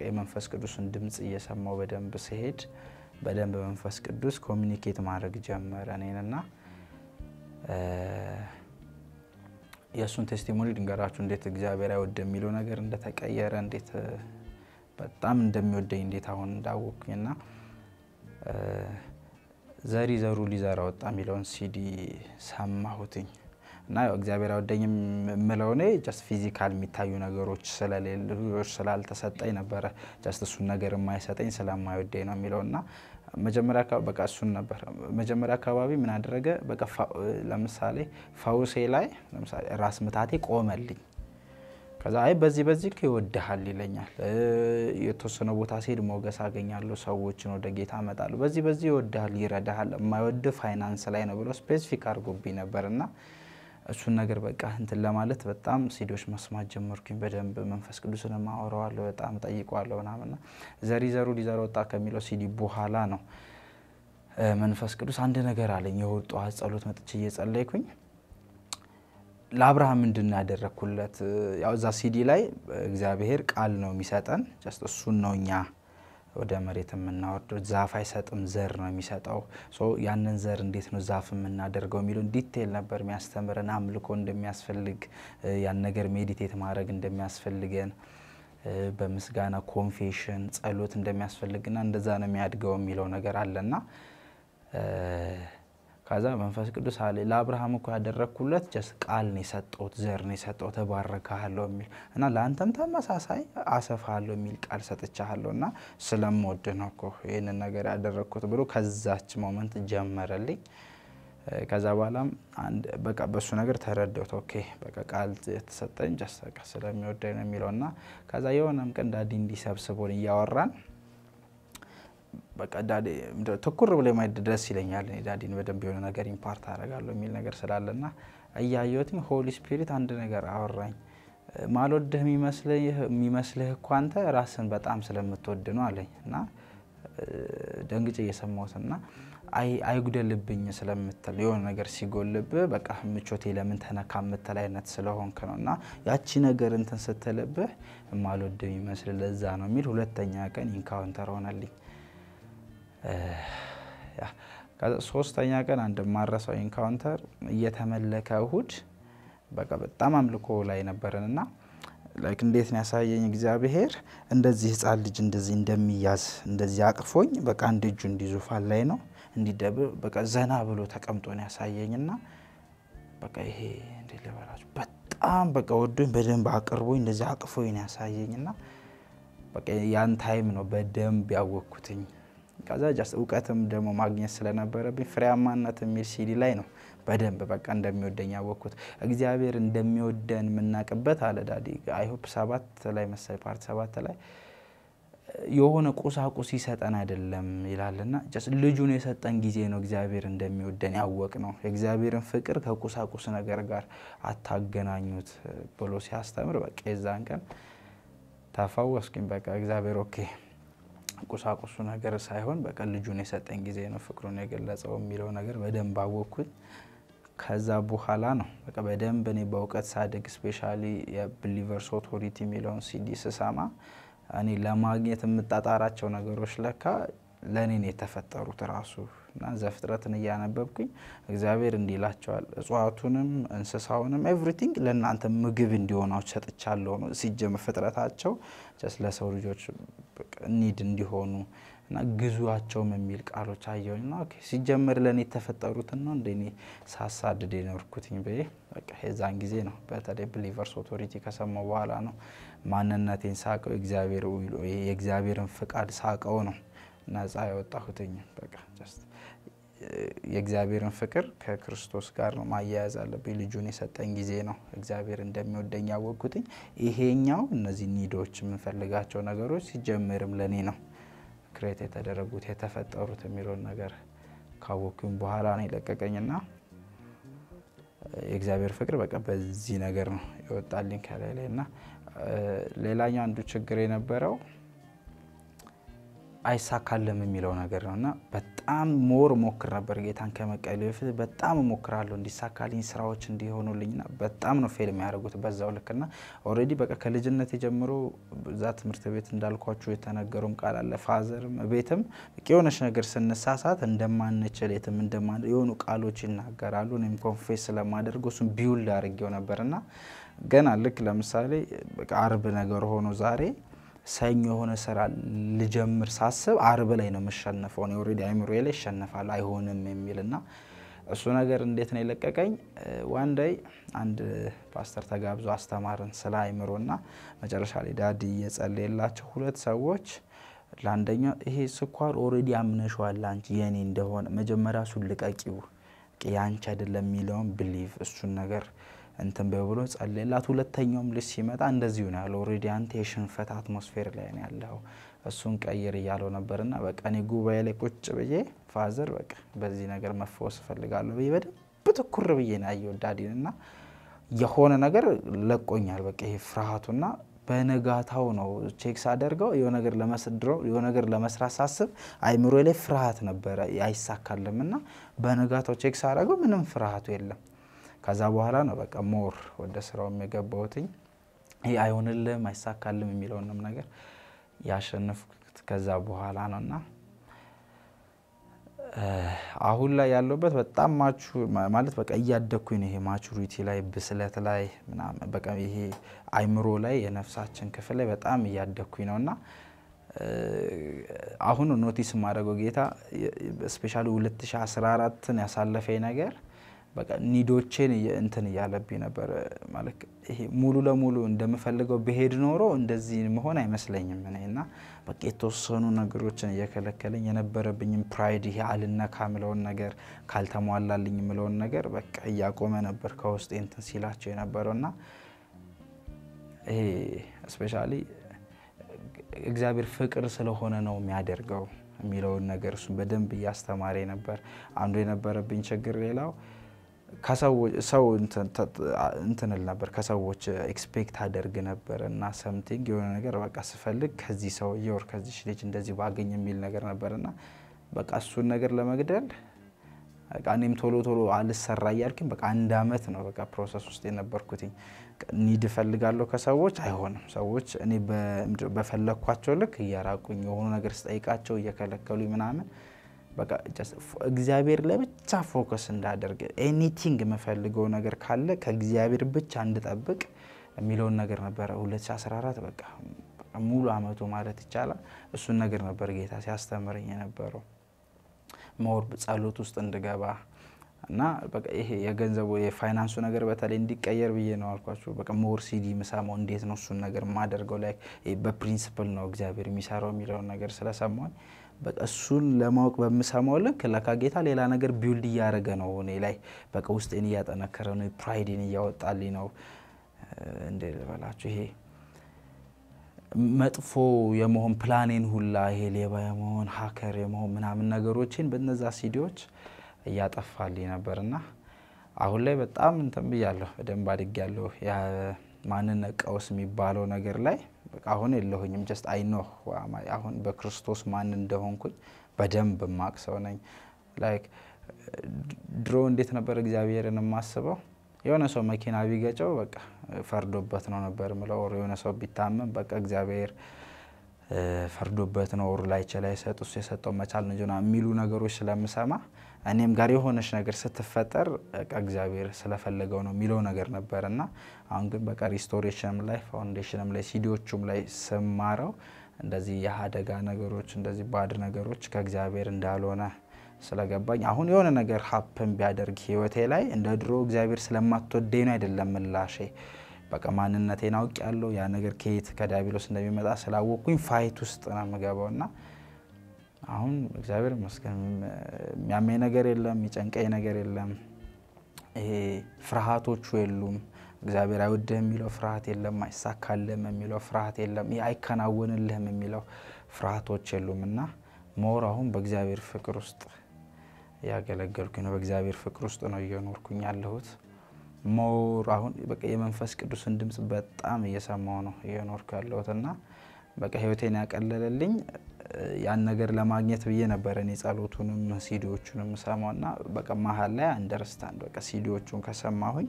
የመንፈስ ቅዱስን ድምፅ እየሰማው በደንብ ስሄድ በደንብ መንፈስ ቅዱስ ኮሚኒኬት ማድረግ ጀመረ እኔንና የእሱን ቴስቲሞኒ ድንገራችሁ እንዴት እግዚአብሔር አይወድ የሚለው ነገር እንደተቀየረ እንዴት በጣም እንደሚወደኝ እንዴት አሁን እንዳወቅኩኝና ዘሪ ዘሩ ሊዘራ ወጣ የሚለውን ሲዲ ሰማሁትኝ። እና እግዚአብሔር አወደኝም ምለው እኔ ጀስት ፊዚካል የሚታዩ ነገሮች ስለሌሎች ስላልተሰጠኝ ነበረ ጀስት እሱን ነገር የማይሰጠኝ ስለማይወደኝ ነው የሚለው እና መጀመሪያ በቃ እሱን ነበር መጀመሪያ አካባቢ ምን አደረገ በቃ ለምሳሌ ፈውሴ ላይ ለምሳሌ ራስ ምታቴ ቆመልኝ ከዛ አይ በዚህ በዚህ ልክ ይወድሃል ይለኛል። የተወሰነ ቦታ ሲሄድ ሞገስ አገኛለሁ፣ ሰዎችን ወደ ጌታ እመጣለሁ። በዚህ በዚህ ይወድሃል፣ ይረዳሃል። የማይወድ ፋይናንስ ላይ ነው ብሎ ስፔሲፊክ አድርጎብኝ ነበር እና እሱን ነገር በቃ እንትን ለማለት በጣም ሲዲዎች መስማት ጀመርኩኝ። በደንብ መንፈስ ቅዱስንም አወራዋለሁ፣ በጣም ጠይቀዋለሁ ምናምንና ዘሪ ዘሩ ሊዘር ወጣ ከሚለው ሲዲ በኋላ ነው መንፈስ ቅዱስ አንድ ነገር አለኝ። የእሁድ ጠዋት ጸሎት መጥቼ እየጸለይኩኝ ለአብርሃም ምንድን ነው ያደረግኩለት? ያው እዛ ሲዲ ላይ እግዚአብሔር ቃል ነው የሚሰጠን፣ ጀስት እሱን ነው እኛ ወደ መሬት የምናወርደው ዛፍ አይሰጥም፣ ዘር ነው የሚሰጠው። ያንን ዘር እንዴት ነው ዛፍ የምናደርገው የሚሉን ዲቴል ነበር የሚያስተምረን። አምልኮ እንደሚያስፈልግ ያን ነገር ሜዲቴት ማድረግ እንደሚያስፈልገን በምስጋና ኮንፌሽን፣ ጸሎት እንደሚያስፈልግና እንደዛ ነው የሚያድገው የሚለው ነገር አለና ከዛ መንፈስ ቅዱስ አለ ለአብርሃም እኮ ያደረግኩለት ጀስ ቃል ነው የሰጠሁት፣ ዘር ነው የሰጠሁት፣ እባርካለሁ የሚል እና ለአንተም ተመሳሳይ አሰፋለሁ የሚል ቃል ሰጥቻለሁ እና ስለምወድ ነው እኮ ይህንን ነገር ያደረግኩት ብሎ ከዛች ሞመንት ጀመረልኝ። ከዛ በኋላም በቃ በእሱ ነገር ተረዳሁት። ኦኬ በቃ ቃል የተሰጠኝ ጀስ ስለሚወደኝ ነው የሚለው እና ከዛ የሆነም ቀን ዳዲ እንዲሰብስቦን እያወራን በቃ ዳዴ ትኩር ብሎ የማይድ ደስ ይለኛል። ዳዴን በደንብ የሆነ ነገር ኢምፓርት አደርጋለሁ የሚል ነገር ስላለና እያየሁትም ሆሊ ስፒሪት አንድ ነገር አወራኝ። ማልወድህ የሚመስልህ እኮ አንተ ራስን በጣም ስለምትወድ ነው አለኝ እና ደንግጭ ደንግጬ እየሰማሁትና አይጉደልብኝ ስለምትል የሆነ ነገር ሲጎልብህ በቃ ምቾቴ ለምን ተነካ ምትል አይነት ስለሆንክ ነው እና ያቺ ነገር እንትን ስትልብህ ማልወድ የሚመስል ለዛ ነው የሚል ሁለተኛ ቀን ኢንካውንተር ሆነልኝ። ሶስተኛ ቀን አንድ ማረሰው ኢንካውንተር እየተመለከ እሁድ በቃ በጣም አምልኮ ላይ ነበረን እና ላይክ እንዴት ነው ያሳየኝ እግዚአብሔር እንደዚህ ህፃን ልጅ እንደዚህ እንደሚያዝ እንደዚህ አቅፎኝ በቃ አንድ እጁ እንዲዙፋን ላይ ነው እንዲደብ በቃ ዘና ብሎ ተቀምጦ ነው ያሳየኝ እና በቃ ይሄ እንዴ ልበላችሁ በጣም በቃ ወዶኝ በደንብ አቅርቦኝ እንደዚህ አቅፎኝ ነው ያሳየኝ እና በቃ ያን ታይም ነው በደንብ ያወቅኩትኝ ከዛ ጃስ እውቀትም ደግሞ ማግኘት ስለነበረብኝ ፍሬያማነት የሚል ሲዲ ላይ ነው በደንብ በቃ እንደሚወደኝ ያወቅኩት እግዚአብሔር እንደሚወደን የምናቅበት አለ ዳዲ አይሆፕ ሰባት ላይ መሳይ ፓርት ሰባት ላይ የሆነ ቁሳቁስ ይሰጠን አይደለም ይላልና ልጁን የሰጠን ጊዜ ነው እግዚአብሔር እንደሚወደን ያወቅ ነው። የእግዚአብሔርን ፍቅር ከቁሳቁስ ነገር ጋር አታገናኙት ብሎ ሲያስተምር በቃ የዛን ቀን ተፈወስኩኝ። በቃ እግዚአብሔር ኦኬ ቁሳቁሱ ነገር ሳይሆን በቃ ልጁን የሰጠኝ ጊዜ ነው ፍቅሩን የገለጸው የሚለው ነገር በደንብ አወቅኩኝ። ከዛ በኋላ ነው በቃ በደንብ እኔ በእውቀት ሳድግ ስፔሻሊ የብሊቨርስ ኦቶሪቲ የሚለውን ሲዲ ስሰማ እኔ ለማግኘት የምጣጣራቸው ነገሮች ለካ ለእኔ ነው የተፈጠሩት ራሱ እና ዘፍጥረትን እያነበብኩኝ እግዚአብሔር እንዲላቸዋል እጽዋቱንም እንስሳውንም ኤቭሪቲንግ ለእናንተ ምግብ እንዲሆናችሁ ሰጥቻለሁ ነው። ሲጀምር ፍጥረታቸው ለሰው ልጆች ኒድ እንዲሆኑ እና ግዙአቸውም የሚል ቃሎች አየሁኝ ና ሲጀምር ለእኔ የተፈጠሩትን ነው እንደ እኔ ሳሳድድ የኖርኩትኝ ብዬ የዛን ጊዜ ነው። በተለይ ብሊቨርስ ኦቶሪቲ ከሰማው በኋላ ነው ማንነቴን ሳቀው፣ የእግዚአብሔርን ፍቃድ ሳቀው ነው ነጻ የወጣሁትኝ በቃ የእግዚአብሔርን ፍቅር ከክርስቶስ ጋር ነው ማያያዝ አለብኝ። ልጁን የሰጠኝ ጊዜ ነው እግዚአብሔር እንደሚወደኝ ያወቅኩትኝ። ይሄኛው እነዚህ ኒዶች የምንፈልጋቸው ነገሮች ሲጀምርም ለእኔ ነው ክሬት የተደረጉት የተፈጠሩት የሚለውን ነገር ካወቅኩኝ በኋላ ነው የለቀቀኝና የእግዚአብሔር ፍቅር በቃ በዚህ ነገር ነው ይወጣልኝ ከላይ ላይ እና ሌላኛው አንዱ ችግር የነበረው አይሳካለም የሚለው ነገር ነው እና በጣም ሞር ሞክር ነበር ጌታን ከመቀሌ በፊት በጣም ሞክራለሁ እንዲሳካልኝ ስራዎች እንዲሆኑልኝና በጣም ነው ፌል የሚያደርጉት በዛው ልክና ኦልሬዲ በቃ ከልጅነት ጀምሮ እዛ ትምህርት ቤት እንዳልኳችሁ የተነገሩም ቃል አለ ፋዘርም ቤትም የሆነች ነገር ስንሳሳት እንደማንችል የትም እንደማ የሆኑ ቃሎች ይናገራሉ እኔም ኮንፌስ ስለማደርገው እሱም ቢውል አድርጌው ነበርና ገና ልክ ለምሳሌ አርብ ነገር ሆኖ ዛሬ ሰኞ የሆነ ስራ ልጀምር ሳስብ አርብ ላይ ነው የምሸነፈው። እኔ ኦልሬዲ አይምሮዬ ላይ ይሸነፋል አይሆንም የሚል እና እሱ ነገር እንዴት ነው የለቀቀኝ? ዋን ዳይ አንድ ፓስተር ተጋብዞ አስተማርን ስለ አይምሮ እና መጨረሻ ላይ ዳዲ እየጸለየላቸው ሁለት ሰዎች ለአንደኛው ይሄ ስኳር ኦልሬዲ አምነሸዋል አንቺ የኔ እንደሆነ መጀመሪያ እሱን ልቀቂው፣ ያንቺ አይደለም የሚለውን ብሊቭ እሱን ነገር እንትን ብሎ ጸልላት። ሁለተኛውም ልጅ ሲመጣ እንደዚሁ ነው ያለው። ኦልሬዲ አንተ የሽንፈት አትሞስፌር ላይ ነው ያለው፣ እሱን ቀይር እያለው ነበርና በቃ እኔ ጉባኤ ላይ ቁጭ ብዬ ፋዘር በቃ በዚህ ነገር መፈወስ እፈልጋለሁ ብዬ በደንብ ትኩር ብዬ ነው ያየሁት ዳዲን እና የሆነ ነገር ለቆኛል። በቃ ይሄ ፍርሃቱና በነጋታው ነው ቼክ ሳደርገው የሆነ ነገር ለመስድረው የሆነ ነገር ለመስራት ሳስብ አይምሮ ላይ ፍርሃት ነበረ አይሳካልም እና በነጋታው ቼክ ሳደርገው ምንም ፍርሃቱ የለም። ከዛ በኋላ ነው በቃ ሞር ወደ ስራው የገባሁትኝ። ይህ አይሆንልም አይሳካልም የሚለውንም ነገር ያሸንፍኩት ከዛ በኋላ ነው እና አሁን ላይ ያለሁበት በጣም ማቹ ማለት በቃ እያደግኩኝ ነው። ይሄ ማቹሪቲ ላይ ብስለት ላይ ምናምን በቃ ይሄ አይምሮ ላይ የነፍሳችን ክፍል ላይ በጣም እያደግኩኝ ነው እና አሁን ኖቲስ የማደርገው ጌታ ስፔሻሊ 2014ን ያሳለፈኝ ነገር በቃ ኒዶቼን እንትን እያለብኝ ነበር። ማለት ይሄ ሙሉ ለሙሉ እንደምፈልገው ብሄድ ኖሮ እንደዚህ መሆን አይመስለኝም እኔ እና በቃ የተወሰኑ ነገሮችን እየከለከለኝ የነበረብኝም ፕራይድ ይሄ አልነካ ምለውን ነገር ካልተሟላልኝ ምለውን ነገር በቃ እያቆመ ነበር ከውስጤ እንትን ሲላቸው የነበረው እና ይሄ እስፔሻሊ እግዚአብሔር ፍቅር ስለሆነ ነው የሚያደርገው የሚለውን ነገር እሱን በደንብ እያስተማረ ነበር። አንዱ የነበረብኝ ችግር ሌላው ሰው እንትንል ነበር ከሰዎች ኤክስፔክት አደርግ ነበር እና ሰምቲንግ የሆነ ነገር በቃ ስፈልግ ከዚህ ሰውዬ ወር ከዚህ ልጅ እንደዚህ ባገኝ የሚል ነገር ነበር እና በቃ እሱን ነገር ለመግደል በቃ እኔም ቶሎ ቶሎ አልሰራ እያልኝ በቃ አንድ አመት ነው በቃ ፕሮሰስ ውስጥ የነበርኩትኝ። ኒድ እፈልጋለሁ ከሰዎች አይሆንም። ሰዎች እኔ በፈለግኳቸው ልክ እያራቁኝ የሆኑ ነገር ስጠይቃቸው እየከለከሉኝ ምናምን በቃ እግዚአብሔር ላይ ብቻ ፎከስ እንዳደርግ ኤኒቲንግ የምፈልገው ነገር ካለ ከእግዚአብሔር ብቻ እንድጠብቅ የሚለውን ነገር ነበረ 2014 በቃ ሙሉ አመቱ ማለት ይቻላል እሱን ነገር ነበር ጌታ ሲያስተምረኝ የነበረው ሞር ጸሎት ውስጥ እንድገባ እና በቃ ይሄ የገንዘቡ የፋይናንሱ ነገር በተለይ እንዲቀየር ብዬ ነው አልኳችሁ። በቃ ሞር ሲዲ ምሳማው እንዴት ነው እሱን ነገር ማደርገው ላይ በፕሪንስፕል ነው እግዚአብሔር የሚሰራው የሚለውን ነገር ስለሰማኝ በቃ እሱን ለማወቅ በምሰማው ልክ ለካ ጌታ ሌላ ነገር ቢውልድ እያደረገ ነው እኔ ላይ በቃ ውስጤን እያጠነከረ ነው፣ ፕራይድን እያወጣልኝ ነው። እንደ ልበላችሁ ይሄ መጥፎ የመሆን ፕላኔን ሁላ ይሄ ሌባ የመሆን ሀከር የመሆን ምናምን ነገሮችን በነዛ ሲዲዎች እያጠፋልኝ ነበር እና አሁን ላይ በጣም እንትን ብያለሁ፣ በደንብ አድግ ያለሁ ማንነት ቀውስ የሚባለው ነገር ላይ አሁን የለሁኝም። ጀስት አይ ኖ አሁን በክርስቶስ ማን እንደሆንኩኝ በደንብ ማቅ ሰው ነኝ። ላይክ ድሮ እንዴት ነበር እግዚአብሔርን የማስበው? የሆነ ሰው መኪና ቢገጨው በቃ ፈርዶበት ነው ነበር ምለው። ኦር የሆነ ሰው ቢታመም በቃ እግዚአብሔር ፈርዶበት ነው ኦር ላይችል አይሰጥ እሱ የሰጠው መቻል ነው የሚሉ ነገሮች ስለምሰማ እኔም ጋር የሆነች ነገር ስትፈጠር እግዚአብሔር ስለፈለገው ነው የሚለው ነገር ነበር እና አሁን ግን በቃ ሪስቶሬሽንም ላይ ፋውንዴሽንም ላይ ሲዲዎቹም ላይ ስማረው እንደዚህ የአደጋ ነገሮች እንደዚህ ባድ ነገሮች ከእግዚአብሔር እንዳልሆነ ስለገባኝ አሁን የሆነ ነገር ሀፕን ቢያደርግ ህይወቴ ላይ እንደ ድሮ እግዚአብሔር ስለማትወደኝ ነው አይደለም ምላሼ። በቃ ማንነቴን አውቅ ያለው ያ ነገር ከየት ከዲያብሎስ እንደሚመጣ ስላወቅኩኝ ፋይት ውስጥ ነው የምገባው እና አሁን እግዚአብሔር ይመስገን የሚያመኝ ነገር የለም፣ የሚጨንቀኝ ነገር የለም። ይሄ ፍርሃቶቹ የሉም። እግዚአብሔር አይወደህ የሚለው ፍርሃት የለም። አይሳካልህም የሚለው ፍርሃት የለም። ይህ አይከናወንልህም የሚለው ፍርሃቶች የሉም እና ሞር አሁን በእግዚአብሔር ፍቅር ውስጥ ያገለገልኩኝ ነው። በእግዚአብሔር ፍቅር ውስጥ ነው እየኖርኩኝ ያለሁት። ሞር አሁን በቃ የመንፈስ ቅዱስን ድምፅ በጣም እየሰማው ነው እየኖርኩ ያለሁት እና በቃ ህይወቴን ያቀለለልኝ ያን ነገር ለማግኘት ብዬ ነበረ እኔ ጸሎቱንም ሲዲዎቹንም ሰማና በቃ መሀል ላይ አንደርስታንድ በቃ ሲዲዎቹን ከሰማሁኝ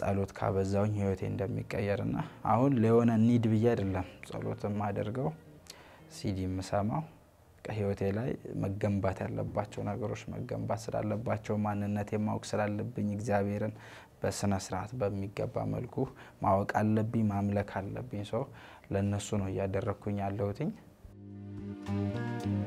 ጸሎት ካበዛውኝ ህይወቴ እንደሚቀየር ና አሁን ለሆነ ኒድ ብዬ አይደለም ጸሎት የማደርገው ሲዲ የምሰማው ህይወቴ ላይ መገንባት ያለባቸው ነገሮች መገንባት ስላለባቸው ማንነት የማወቅ ስላለብኝ እግዚአብሔርን በስነ ስርዓት በሚገባ መልኩ ማወቅ አለብኝ፣ ማምለክ አለብኝ። ሰው ለእነሱ ነው እያደረግኩኝ ያለሁትኝ። thank you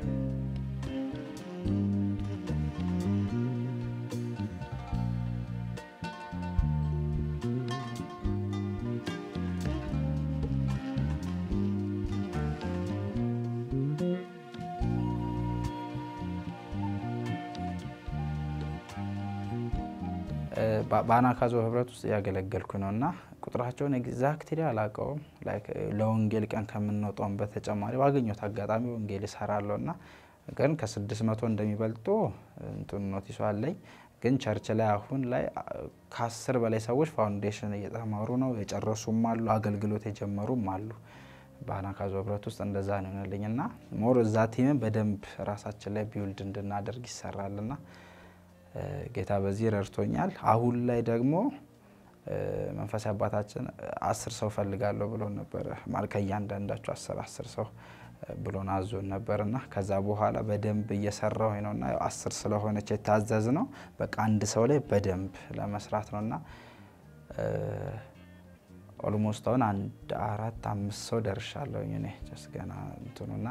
በአናካዞ ህብረት ውስጥ እያገለገልኩ ነው እና ቁጥራቸውን ኤግዛክትሊ አላውቀውም። ለወንጌል ቀን ከምንወጣውን በተጨማሪ ባገኘሁት አጋጣሚ ወንጌል ይሰራለሁ እና ግን ከስድስት መቶ እንደሚበልጡ እንትን ኖቲሱ አለኝ። ግን ቸርች ላይ አሁን ላይ ከአስር በላይ ሰዎች ፋውንዴሽን እየተማሩ ነው። የጨረሱም አሉ፣ አገልግሎት የጀመሩም አሉ። በአናካዞ ህብረት ውስጥ እንደዛ ነው ይሆንልኝ እና ሞር እዛ ቲምን በደንብ ራሳችን ላይ ቢውልድ እንድናደርግ ይሰራልና ጌታ በዚህ ረድቶኛል። አሁን ላይ ደግሞ መንፈሳዊ አባታችን አስር ሰው ፈልጋለሁ ብሎ ነበረ ማለት ከእያንዳንዳቸው አስር አስር ሰው ብሎን አዞን ነበር ነበርና ከዛ በኋላ በደንብ ነው ነውና አስር ስለሆነች የታዘዝ ነው። በቃ አንድ ሰው ላይ በደንብ ለመስራት ነው ነውና ኦልሞስት አሁን አንድ አራት አምስት ሰው ደርሻለሁ እኔ ገና እንትኑና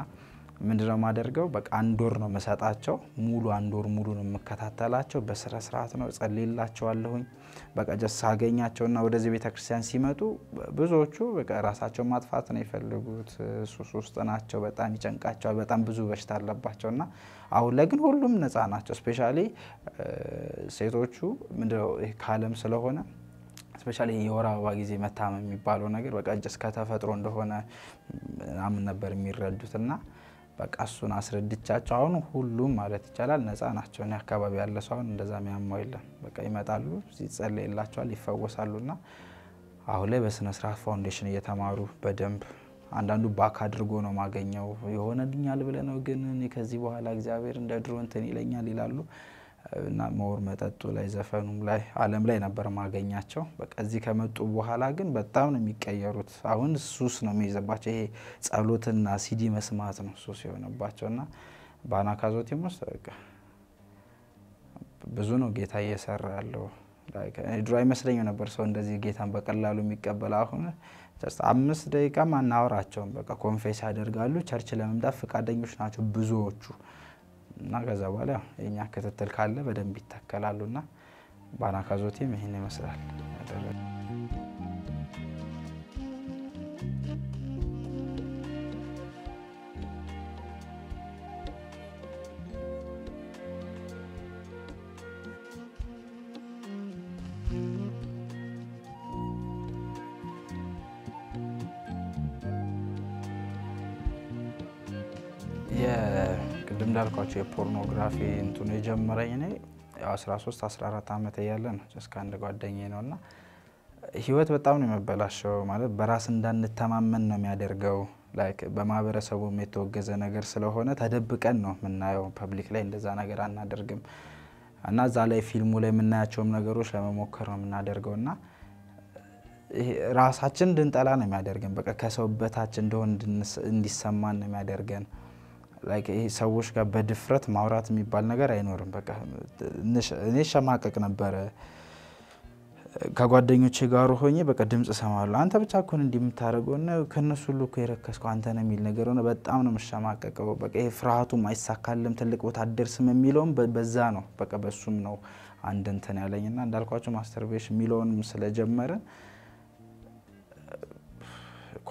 ምንድነው ማደርገው? በቃ አንድ ወር ነው መሰጣቸው። ሙሉ አንድ ወር ሙሉ ነው የምከታተላቸው። በስረ ስርዓት ነው ጸልይላቸዋለሁኝ። በቃ ጀስ ሳገኛቸውና ወደዚህ ቤተ ክርስቲያን ሲመጡ ብዙዎቹ በቃ ራሳቸውን ማጥፋት ነው የፈልጉት ሱስ ውስጥ ናቸው። በጣም ይጨንቃቸዋል። በጣም ብዙ በሽታ አለባቸው አሁን ላይ ግን ሁሉም ነፃ ናቸው። ስፔሻሊ ሴቶቹ ምንድነው ከአለም ስለሆነ ስፔሻሊ የወር አበባ ጊዜ መታመም የሚባለው ነገር በቃ ጀስ ከተፈጥሮ እንደሆነ ምናምን ነበር የሚረዱት እና በቃ እሱን አስረድቻቸው አሁን ሁሉም ማለት ይቻላል ነፃ ናቸው። እኔ አካባቢ ያለ ሰው አሁን እንደዛ የሚያማው የለም። በቃ ይመጣሉ፣ ይጸለይላቸዋል፣ ና አሁን ላይ በስነ ስርዓት ፋውንዴሽን እየተማሩ በደንብ አንዳንዱ ባክ አድርጎ ነው ማገኘው የሆነልኛል ብለ ነው ግን ከዚህ በኋላ እግዚአብሔር እንደ ድሮ እንትን ይለኛል ይላሉ። እና መወር መጠጡ ላይ ዘፈኑም ላይ አለም ላይ ነበር ማገኛቸው። በቃ እዚህ ከመጡ በኋላ ግን በጣም ነው የሚቀየሩት። አሁን ሱስ ነው የሚይዘባቸው ይሄ ጸሎትና ሲዲ መስማት ነው ሱስ የሆነባቸው እና በአናካዞቲም ውስጥ በቃ ብዙ ነው ጌታ እየሰራ ያለው። ድሮ አይመስለኝ ነበር ሰው እንደዚህ ጌታን በቀላሉ የሚቀበል። አሁን አምስት ደቂቃም አናወራቸውም። በቃ ኮንፌስ ያደርጋሉ። ቸርች ለመምጣት ፈቃደኞች ናቸው ብዙዎቹ። እና ከዛ በኋላ የኛ ክትትል ካለ በደንብ ይተከላሉና ባናካዞቴም ይህን ይመስላል። እንዳልኳቸው የፖርኖግራፊ እንትኑ የጀመረኝ እኔ 13 14 ዓመት እያለ ነው። እስከ አንድ ጓደኛ ነው እና ህይወት በጣም ነው የመበላሸው። ማለት በራስ እንዳንተማመን ነው የሚያደርገው። ላይክ የተወገዘ ነገር ስለሆነ ተደብቀን ነው የምናየው። ፐብሊክ ላይ እንደዛ ነገር አናደርግም እና እዛ ላይ ፊልሙ ላይ የምናያቸውም ነገሮች ለመሞከር ነው የምናደርገው እና ራሳችን እንድንጠላ ነው የሚያደርገን። በቃ ከሰው በታች እንደሆን እንዲሰማን ነው የሚያደርገን። ይሄ ሰዎች ጋር በድፍረት ማውራት የሚባል ነገር አይኖርም። በቃ እኔ ሸማቀቅ ነበረ። ከጓደኞቼ ጋር ሆኜ በቃ ድምጽ ሰማሉ አንተ ብቻ እኮ እንዲህ የምታደርገው እና ከእነሱ ሁሉ እኮ የረከስከው አንተ ነው የሚል ነገር ሆነ። በጣም ነው የምሸማቀቀው። በቃ ይሄ ፍርሃቱም አይሳካልም፣ ትልቅ ቦታ አደርስም የሚለውም በዛ ነው። በቃ በሱም ነው አንድ እንትን ያለኝ እና እንዳልኳቸው ማስተርቤሽን የሚለውንም ስለጀመረ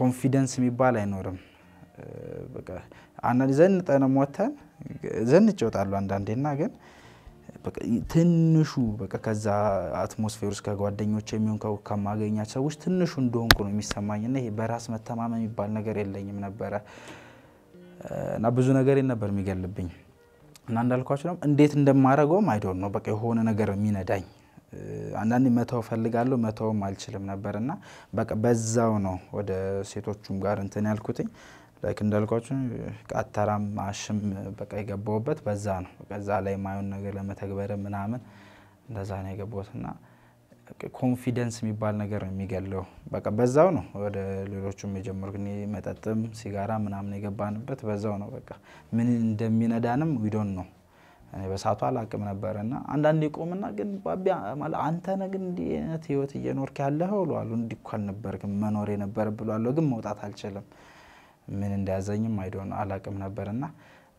ኮንፊደንስ የሚባል አይኖርም። አና ዘንጠን ሞተን ዘን ይወጣሉ አንዳንዴና ግን ትንሹ በቃ ከዛ አትሞስፌር ውስጥ ከጓደኞች የሚሆን ከማገኛ ሰዎች ትንሹ እንደሆንኩ ነው የሚሰማኝ። የሚሰማኝና ይሄ በራስ መተማመን የሚባል ነገር የለኝም ነበረ እና ብዙ ነገር ነበር የሚገልብኝ እና እንዳልኳቸው ደግሞ እንዴት እንደማደርገውም አይዶን ነው በቃ የሆነ ነገር የሚነዳኝ አንዳንድ መተው ፈልጋለሁ መተውም አልችልም ነበር እና በቃ በዛው ነው ወደ ሴቶቹም ጋር እንትን ያልኩትኝ ላይክ እንዳልኳችሁ ቃተራም አሽም በቃ የገባውበት በዛ ነው። በዛ ላይ ማየን ነገር ለመተግበር ምናምን እንደዛ ነው የገባት እና ኮንፊደንስ የሚባል ነገር ነው የሚገለው። በቃ በዛው ነው ወደ ሌሎቹም የጀመርኩ መጠጥም ሲጋራ ምናምን የገባንበት በዛው ነው። በቃ ምን እንደሚነዳንም ዊዶን ነው እኔ በሳቱ አላቅም ነበር እና አንዳንድ ቆምና ግን ባቢያ ማለት አንተ ነህ ግን እንዲህ አይነት ህይወት እየኖርክ ያለኸው ብለዋሉ። እንዲኳል እኮ አልነበርክም መኖር የነበረ ብሏለሁ፣ ግን መውጣት አልችልም ምን እንዳያዘኝም አይዶን አላቅም ነበር እና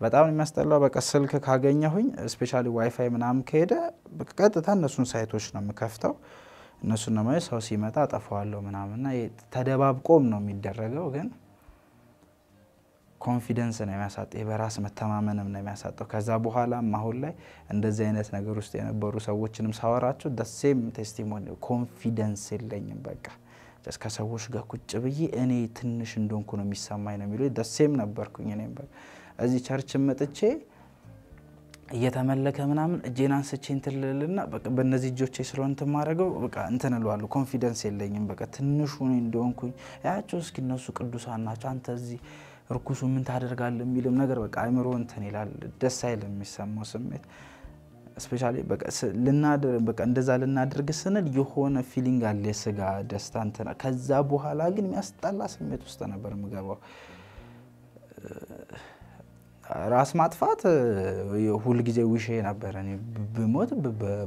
በጣም የሚያስጠላው በቃ ስልክ ካገኘሁኝ ስፔሻሊ ዋይፋይ ምናምን ከሄደ ቀጥታ እነሱን ሳይቶች ነው የምከፍተው። እነሱን ነው ሰው ሲመጣ አጠፋዋለሁ ምናምንና ተደባብቆም ነው የሚደረገው። ግን ኮንፊደንስ ነው የሚያሳጠው፣ የበራስ መተማመንም ነው የሚያሳጠው። ከዛ በኋላም አሁን ላይ እንደዚህ አይነት ነገር ውስጥ የነበሩ ሰዎችንም ሳወራቸው ደሴም ቴስቲሞኒ ኮንፊደንስ የለኝም በቃ ስ ከሰዎች ጋር ቁጭ ብዬ እኔ ትንሽ እንደሆንኩ ነው የሚሰማኝ ነው የሚሉ ደሴም ነበርኩኝ። እኔም እዚህ ቸርች መጥቼ እየተመለከ ምናምን እጄን አንስቼ እንትልልና ልልና በእነዚህ እጆቼ ስለሆን እንትን ማድረገው በቃ እንትን እለዋለሁ። ኮንፊደንስ የለኝም። በቃ ትንሹ እኔ እንደሆንኩኝ ያቸው እስኪ እነሱ ቅዱሳን ናቸው፣ አንተ እዚህ እርኩሱ ምን ታደርጋለህ የሚልም ነገር በቃ አይምሮ እንትን ይላል። ደስ አይልም የሚሰማው ስሜት ስፔሻሊ እንደዛ ልናደርግ ስንል የሆነ ፊሊንግ አለ፣ ስጋ ደስታ እንትና። ከዛ በኋላ ግን የሚያስጠላ ስሜት ውስጥ ነበር የምገባው። ራስ ማጥፋት ሁልጊዜ ውሼ ነበረ። ብሞት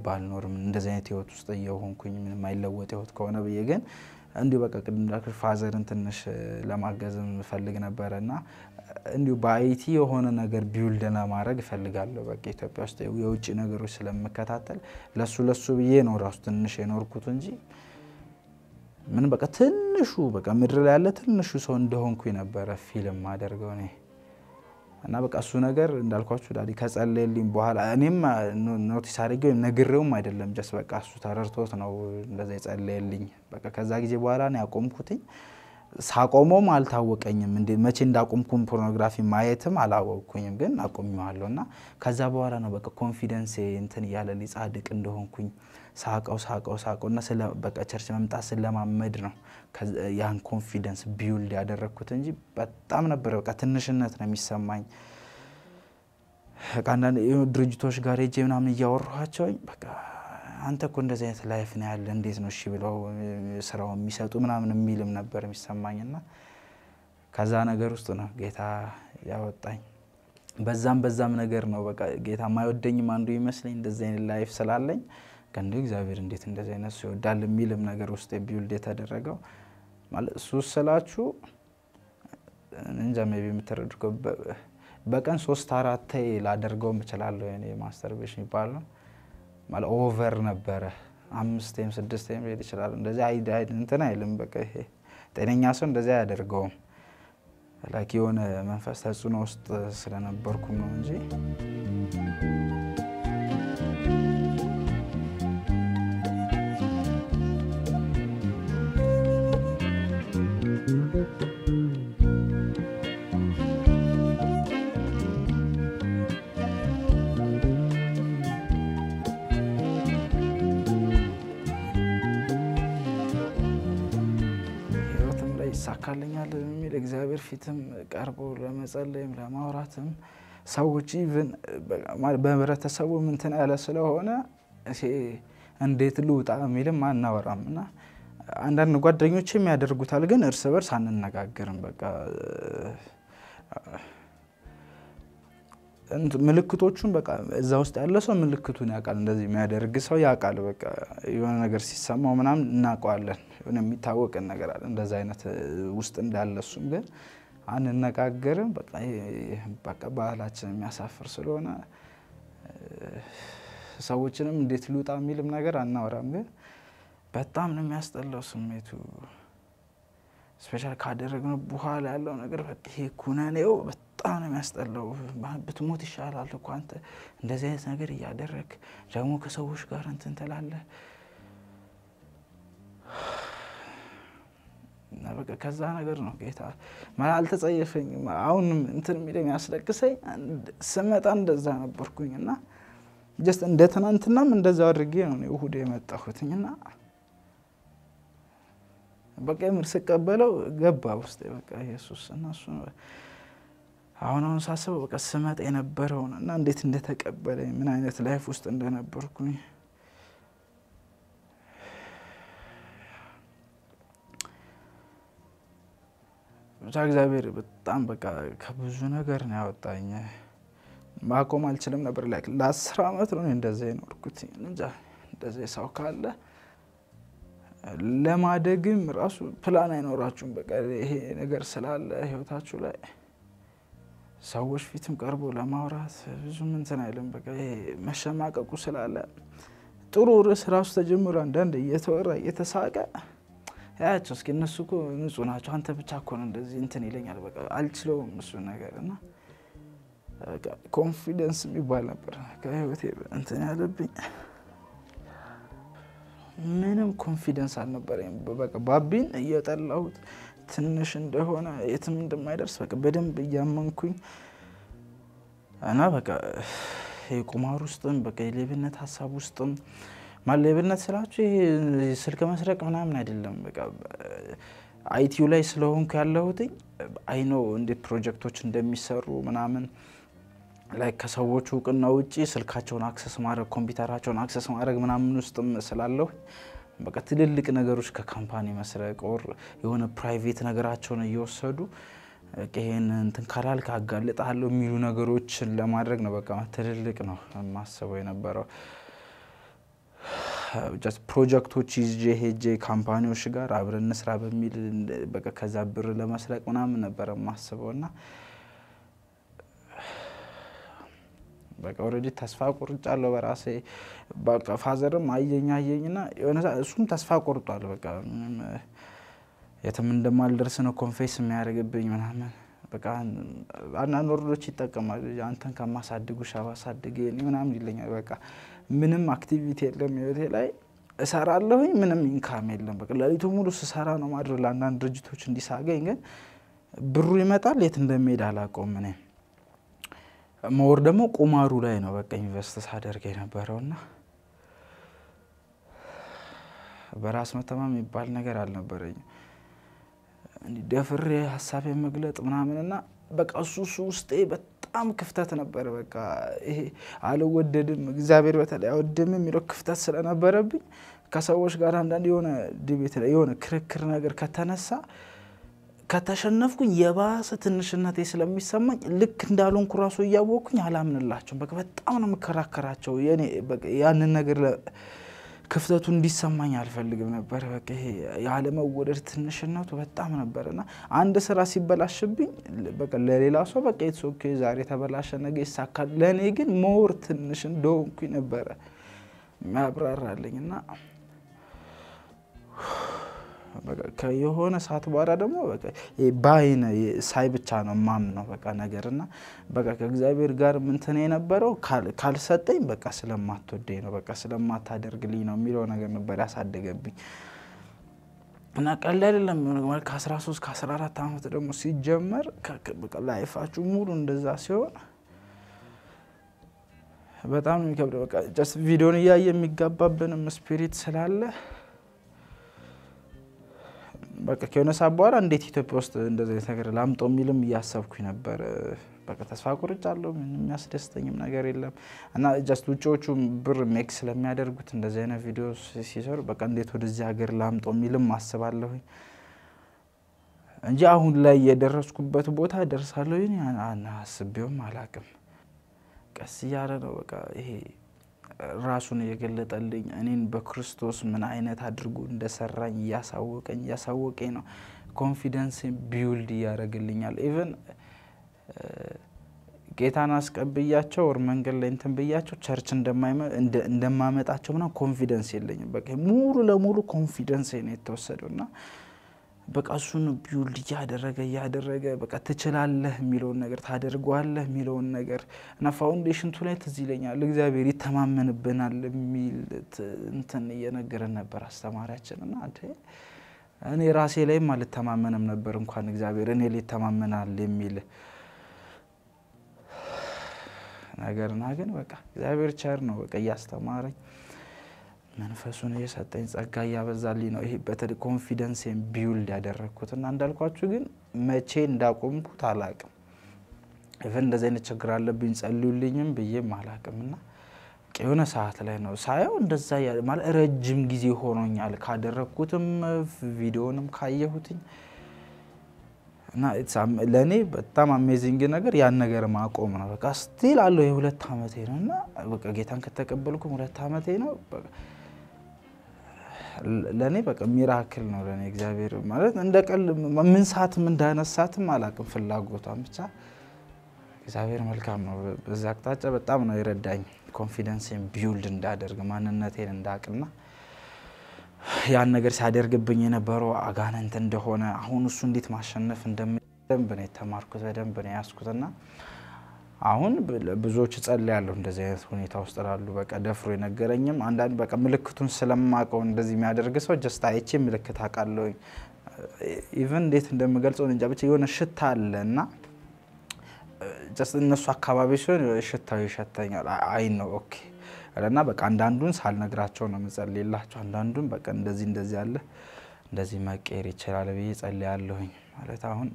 ባልኖርም እንደዚህ አይነት ህይወት ውስጥ እየሆንኩኝ ምንም አይለወጥ ህይወት ከሆነ ብዬ ግን እንዲሁ በቃ ቅድም ፋዘርን ትንሽ ለማገዝ ፈልግ ነበረ እና እንዲሁ በአይቲ የሆነ ነገር ቢውልድ ለማድረግ እፈልጋለሁ። በቃ ኢትዮጵያ ውስጥ የውጭ ነገሮች ስለምከታተል ለሱ ለሱ ብዬ ነው ራሱ ትንሽ የኖርኩት እንጂ ምን በቃ ትንሹ በቃ ምድር ላይ ያለ ትንሹ ሰው እንደሆንኩ የነበረ ፊልም አደርገው እኔ እና በቃ እሱ ነገር እንዳልኳችሁ ዳዲ ከጸለየልኝ በኋላ እኔም ኖቲስ ወይም ነግሬውም አይደለም ጀስ በቃ እሱ ተረድቶት ነው እንደዛ የጸለየልኝ። በቃ ከዛ ጊዜ በኋላ ነው ያቆምኩትኝ። ሳቆመም አልታወቀኝም። እንደ መቼ እንዳቆምኩም ፖርኖግራፊ ማየትም አላወቅኩኝም፣ ግን አቆሚዋለሁ እና ከዛ በኋላ ነው በቃ ኮንፊደንስ እንትን እያለልኝ ሊጻድቅ እንደሆንኩኝ ሳቀው ሳቀው ሳቀው እና በቃ ቸርች መምጣት ስለማመድ ነው ያን ኮንፊደንስ ቢውልድ ያደረግኩት እንጂ በጣም ነበረ በቃ ትንሽነት ነው የሚሰማኝ። አንዳንድ ድርጅቶች ጋር ሄጄ ምናምን እያወራኋቸውኝ በቃ አንተ እኮ እንደዚህ አይነት ላይፍ ነው ያለ እንዴት ነው እሺ ብለው ስራው የሚሰጡ ምናምን የሚልም ነበር የሚሰማኝ ና ከዛ ነገር ውስጥ ነው ጌታ ያወጣኝ። በዛም በዛም ነገር ነው በቃ ጌታ ማይወደኝም አንዱ ይመስለኝ እንደዚህ አይነት ላይፍ ስላለኝ ከእንዲ እግዚአብሔር እንዴት እንደዚህ አይነት ሰው ይወዳል የሚልም ነገር ውስጥ ቢውልድ የተደረገው ማለት እሱ ስላችሁ እንጃ ቢ የምትረድገው በቀን ሶስት አራት ላደርገውም እችላለሁ ማስተርቤሽን ይባል ነው ማለት ኦቨር ነበረ። አምስቴም ስድስቴም ሊሄድ ይችላል። እንደዚህ እንትን አይልም። በቃ ይሄ ጤነኛ ሰው እንደዚህ አያደርገውም። ላኪ የሆነ መንፈስ ተጽዕኖ ውስጥ ስለነበርኩም ነው እንጂ ፊትም ቀርቦ ለመጸለይም ለማውራትም ሰዎች ኢቭን በህብረተሰቡ ምንትን ያለ ስለሆነ እንዴት ልውጣ የሚልም አናወራም እና አንዳንድ ጓደኞችም ያደርጉታል፣ ግን እርስ በርስ አንነጋገርም። በቃ ምልክቶቹን በቃ እዛ ውስጥ ያለ ሰው ምልክቱን ያውቃል። እንደዚህ የሚያደርግ ሰው ያውቃል። በቃ የሆነ ነገር ሲሰማው ምናምን እናውቀዋለን። የሆነ የሚታወቅን ነገር አለ እንደዚ አይነት ውስጥ እንዳለሱም ግን አንነጋገርም። በቃ ባህላችን የሚያሳፍር ስለሆነ ሰዎችንም እንዴት ልውጣ የሚልም ነገር አናወራም። ግን በጣም ነው የሚያስጠላው ስሜቱ። ስፔሻል ካደረግነው በኋላ ያለው ነገር ይሄ ኩነኔው በጣም ነው የሚያስጠላው። ብትሞት ይሻላል እኮ አንተ እንደዚህ አይነት ነገር እያደረግ ደግሞ ከሰዎች ጋር እንትን ትላለህ። እና በቃ ከዛ ነገር ነው ጌታ ማለት አልተጸየፈኝም። አሁንም እንትን የሚለኝ ያስለቅሰኝ ስመጣ እንደዛ ነበርኩኝ እና ጀስት እንደ ትናንትናም እንደዛ አድርጌ ነው እሁድ የመጣሁትኝ እና በቃ የምር ስቀበለው ገባ ውስጤ በቃ ኢየሱስ እና እሱ አሁን አሁን ሳስበው በቃ ስመጣ የነበረውን እና እንዴት እንደተቀበለኝ ምን አይነት ላይፍ ውስጥ እንደነበርኩኝ ብቻ እግዚአብሔር በጣም በቃ ከብዙ ነገር ነው ያወጣኝ። ማቆም አልችልም ነበር። ላይ ለአስር ዓመት ነው እንደዚ የኖርኩት። እንጃ እንደዚ ሰው ካለ ለማደግም ራሱ ፕላን አይኖራችሁም። በቃ ይሄ ነገር ስላለ ህይወታችሁ ላይ ሰዎች ፊትም ቀርቦ ለማውራት ብዙም እንትን አይልም። በቃ ይሄ መሸማቀቁ ስላለ ጥሩ ርዕስ ራሱ ተጀምሮ አንዳንድ እየተወራ እየተሳቀ ያቸው እስኪ እነሱ እኮ ንጹህ ናቸው። አንተ ብቻ እኮ ነው እንደዚህ እንትን ይለኛል። በቃ አልችለውም እሱን ነገር እና ኮንፊደንስ የሚባል ነበር ከህይወቴ እንትን ያለብኝ። ምንም ኮንፊደንስ አልነበረኝ። በቃ ባቢን እየጠላሁት ትንሽ እንደሆነ የትም እንደማይደርስ በቃ በደንብ እያመንኩኝ እና በቃ የቁማር ውስጥም በቃ የሌብነት ሀሳብ ውስጥም ማለብነት ስላችሁ ይሄ ስልክ መስረቅ ምናምን አይደለም። በቃ አይቲዩ ላይ ስለሆንኩ ያለሁትኝ አይኖ እንዴት ፕሮጀክቶች እንደሚሰሩ ምናምን ላይ ከሰዎቹ እውቅና ውጭ ስልካቸውን አክሰስ ማድረግ ኮምፒውተራቸውን አክሰስ ማድረግ ምናምን ውስጥም ስላለሁ በቃ ትልልቅ ነገሮች ከካምፓኒ መስረቅ ኦር የሆነ ፕራይቬት ነገራቸውን እየወሰዱ ይህን እንትን ካላልክ አጋልጣለሁ የሚሉ ነገሮችን ለማድረግ ነው። በቃ ትልልቅ ነው ማሰበው የነበረው። ፕሮጀክቶች ይዤ ሄጄ ካምፓኒዎች ጋር አብረን እንስራ በሚል በቃ ከዛ ብር ለመስረቅ ምናምን ነበረ የማስበው እና በቃ ኦልሬዲ ተስፋ ቁርጫለሁ በራሴ በቃ ፋዘርም አየኝ አየኝ ና የሆነ እሱም ተስፋ ቆርጧል። በቃ የትም እንደማልደርስ ነው ኮንፌስ የሚያደርግብኝ ምናምን በቃ አንዳንድ ወረዶች ይጠቀማል። አንተን ከማሳድጉ ሻባ ሳድግ ምናምን ይለኛል በቃ ምንም አክቲቪቲ የለም ህይወቴ ላይ እሰራለሁኝ ምንም ኢንካም የለም። በቃ ለሊቱ ሙሉ ስሰራ ነው ማድረግ። ለአንዳንድ ድርጅቶች እንዲሳገኝ ግን ብሩ ይመጣል፣ የት እንደሚሄድ አላውቀውም። እኔ መወር ደግሞ ቁማሩ ላይ ነው በቃ ኢንቨስት ሳደርግ የነበረውና በራስ መተማም የሚባል ነገር አልነበረኝም። ደፍሬ ሀሳቤ መግለጥ ምናምንና በቃ እሱ ውስጤ በጣም ክፍተት ነበር። በቃ ይሄ አልወደድም እግዚአብሔር በተለይ አይወድም የሚለው ክፍተት ስለነበረብኝ ከሰዎች ጋር አንዳንድ የሆነ ድቤት ላይ የሆነ ክርክር ነገር ከተነሳ ከተሸነፍኩኝ የባሰ ትንሽነቴ ስለሚሰማኝ ልክ እንዳልሆንኩ ራሱ እያወቅኩኝ አላምንላቸውም። በቃ በጣም ነው የምከራከራቸው ያንን ነገር ክፍተቱ እንዲሰማኝ አልፈልግም ነበር። በቃ ይሄ ያለመወደድ ትንሽነቱ በጣም ነበር እና አንድ ስራ ሲበላሽብኝ በቃ ለሌላ ሰው በቃ ኢትስ ኦኬ ዛሬ ተበላሸ ነገ ይሳካል፣ ለእኔ ግን መወር ትንሽ እንደሆንኩኝ ነበረ የሚያብራራልኝ እና የሆነ ሰዓት በኋላ ደግሞ በአይን ሳይ ብቻ ነው ማምነው በቃ ነገር እና በቃ ከእግዚአብሔር ጋር ምንትን የነበረው ካልሰጠኝ በቃ ስለማትወደኝ ነው በቃ ስለማታደርግልኝ ነው የሚለው ነገር ነበር ያሳደገብኝ። እና ቀላል አይደለም። ከ13 ከ14 ዓመት ደግሞ ሲጀመር ላይፋችሁ ሙሉ እንደዛ ሲሆን በጣም የሚከብደው ቪዲዮን እያየ የሚጋባብንም ስፒሪት ስላለ በቃ ከሆነ ሰዓት በኋላ እንዴት ኢትዮጵያ ውስጥ እንደዚህ አይነት ነገር ላምጦ የሚልም እያሰብኩኝ ነበር። በቃ ተስፋ ቁርጫለሁ። ምንም የሚያስደስተኝም ነገር የለም እና ጀስት ውጭዎቹ ብር ሜክ ስለሚያደርጉት እንደዚህ አይነት ቪዲዮ ሲሰሩ በቃ እንዴት ወደዚህ ሀገር ላምጦ የሚልም አስባለሁኝ እንጂ አሁን ላይ የደረስኩበት ቦታ ደርሳለሁ አስቤውም አላቅም። ቀስ እያለ ነው በቃ ይሄ ራሱን የገለጠልኝ እኔን በክርስቶስ ምን አይነት አድርጎ እንደሰራኝ እያሳወቀኝ እያሳወቀኝ ነው። ኮንፊደንስ ቢውልድ እያደረግልኛል። ኢቨን ጌታን አስቀብያቸው ወር መንገድ ላይ እንትን ብያቸው ቸርች እንደማመጣቸው ምና ኮንፊደንስ የለኝም። በቃ ሙሉ ለሙሉ ኮንፊደንስ ነው የተወሰደው እና በቃ እሱን ቢውልድ እያደረገ እያደረገ በቃ ትችላለህ የሚለውን ነገር ታደርጓለህ የሚለውን ነገር እና ፋውንዴሽንቱ ላይ ትዝ ይለኛል እግዚአብሔር ይተማመንብናል የሚል እንትን እየነገረን ነበር አስተማሪያችን። እና እኔ ራሴ ላይም አልተማመንም ነበር እንኳን እግዚአብሔር እኔ ላይ የሚል ነገርና ግን በቃ እግዚአብሔር ቸር ነው በቃ እያስተማረኝ መንፈሱን እየሰጠኝ ጸጋ እያበዛልኝ ነው። ይሄ በተለይ ኮንፊደንስን ቢውልድ ያደረግኩት እና እንዳልኳችሁ ግን መቼ እንዳቆምኩት አላቅም። ኢቨን እንደዚህ አይነት ችግር አለብኝ ጸልዩልኝም ብዬም አላቅም እና የሆነ ሰዓት ላይ ነው ሳየው እንደዛ ማለት ረጅም ጊዜ ሆኖኛል ካደረግኩትም ቪዲዮንም ካየሁትኝ እና ለእኔ በጣም አሜዚንግ ነገር ያን ነገር ማቆም ነው። በቃ ስቲል አለው የሁለት ዓመቴ ነው እና በቃ ጌታን ከተቀበልኩም ሁለት ዓመቴ ነው። በቃ ለእኔ በቃ ሚራክል ነው ለእኔ እግዚአብሔር ማለት እንደ ቀል ምን ሰዓትም እንዳነሳትም አላቅም ፍላጎቷን ብቻ እግዚአብሔር መልካም ነው። በዛ አቅጣጫ በጣም ነው የረዳኝ። ኮንፊደንሴን ቢውልድ እንዳደርግ ማንነቴን እንዳቅና ያን ነገር ሲያደርግብኝ የነበረው አጋንንት እንደሆነ አሁን እሱ እንዴት ማሸነፍ እንደምደንብ ነው የተማርኩት በደንብ ነው ያስኩትና አሁን ብዙዎች ጸል ያለሁ እንደዚህ አይነት ሁኔታ ውስጥ ላሉ በቃ ደፍሮ የነገረኝም አንዳንድ በቃ ምልክቱን ስለማቀው እንደዚህ የሚያደርግ ሰው ጀስት አይቼ ምልክት አውቃለሁኝ። ኢቨን እንዴት እንደምገልጸው እንጃ ብቻ የሆነ ሽታ አለ እና ጀስት እነሱ አካባቢ ሲሆን ሽታው ይሸተኛል። አይ ነው ኦኬ እና በቃ አንዳንዱን ሳልነግራቸው ነው የምጸልይላቸው። አንዳንዱን በቃ እንደዚህ እንደዚህ አለ እንደዚህ መቀየር ይችላል ብዬ ጸልያለሁኝ ማለት አሁን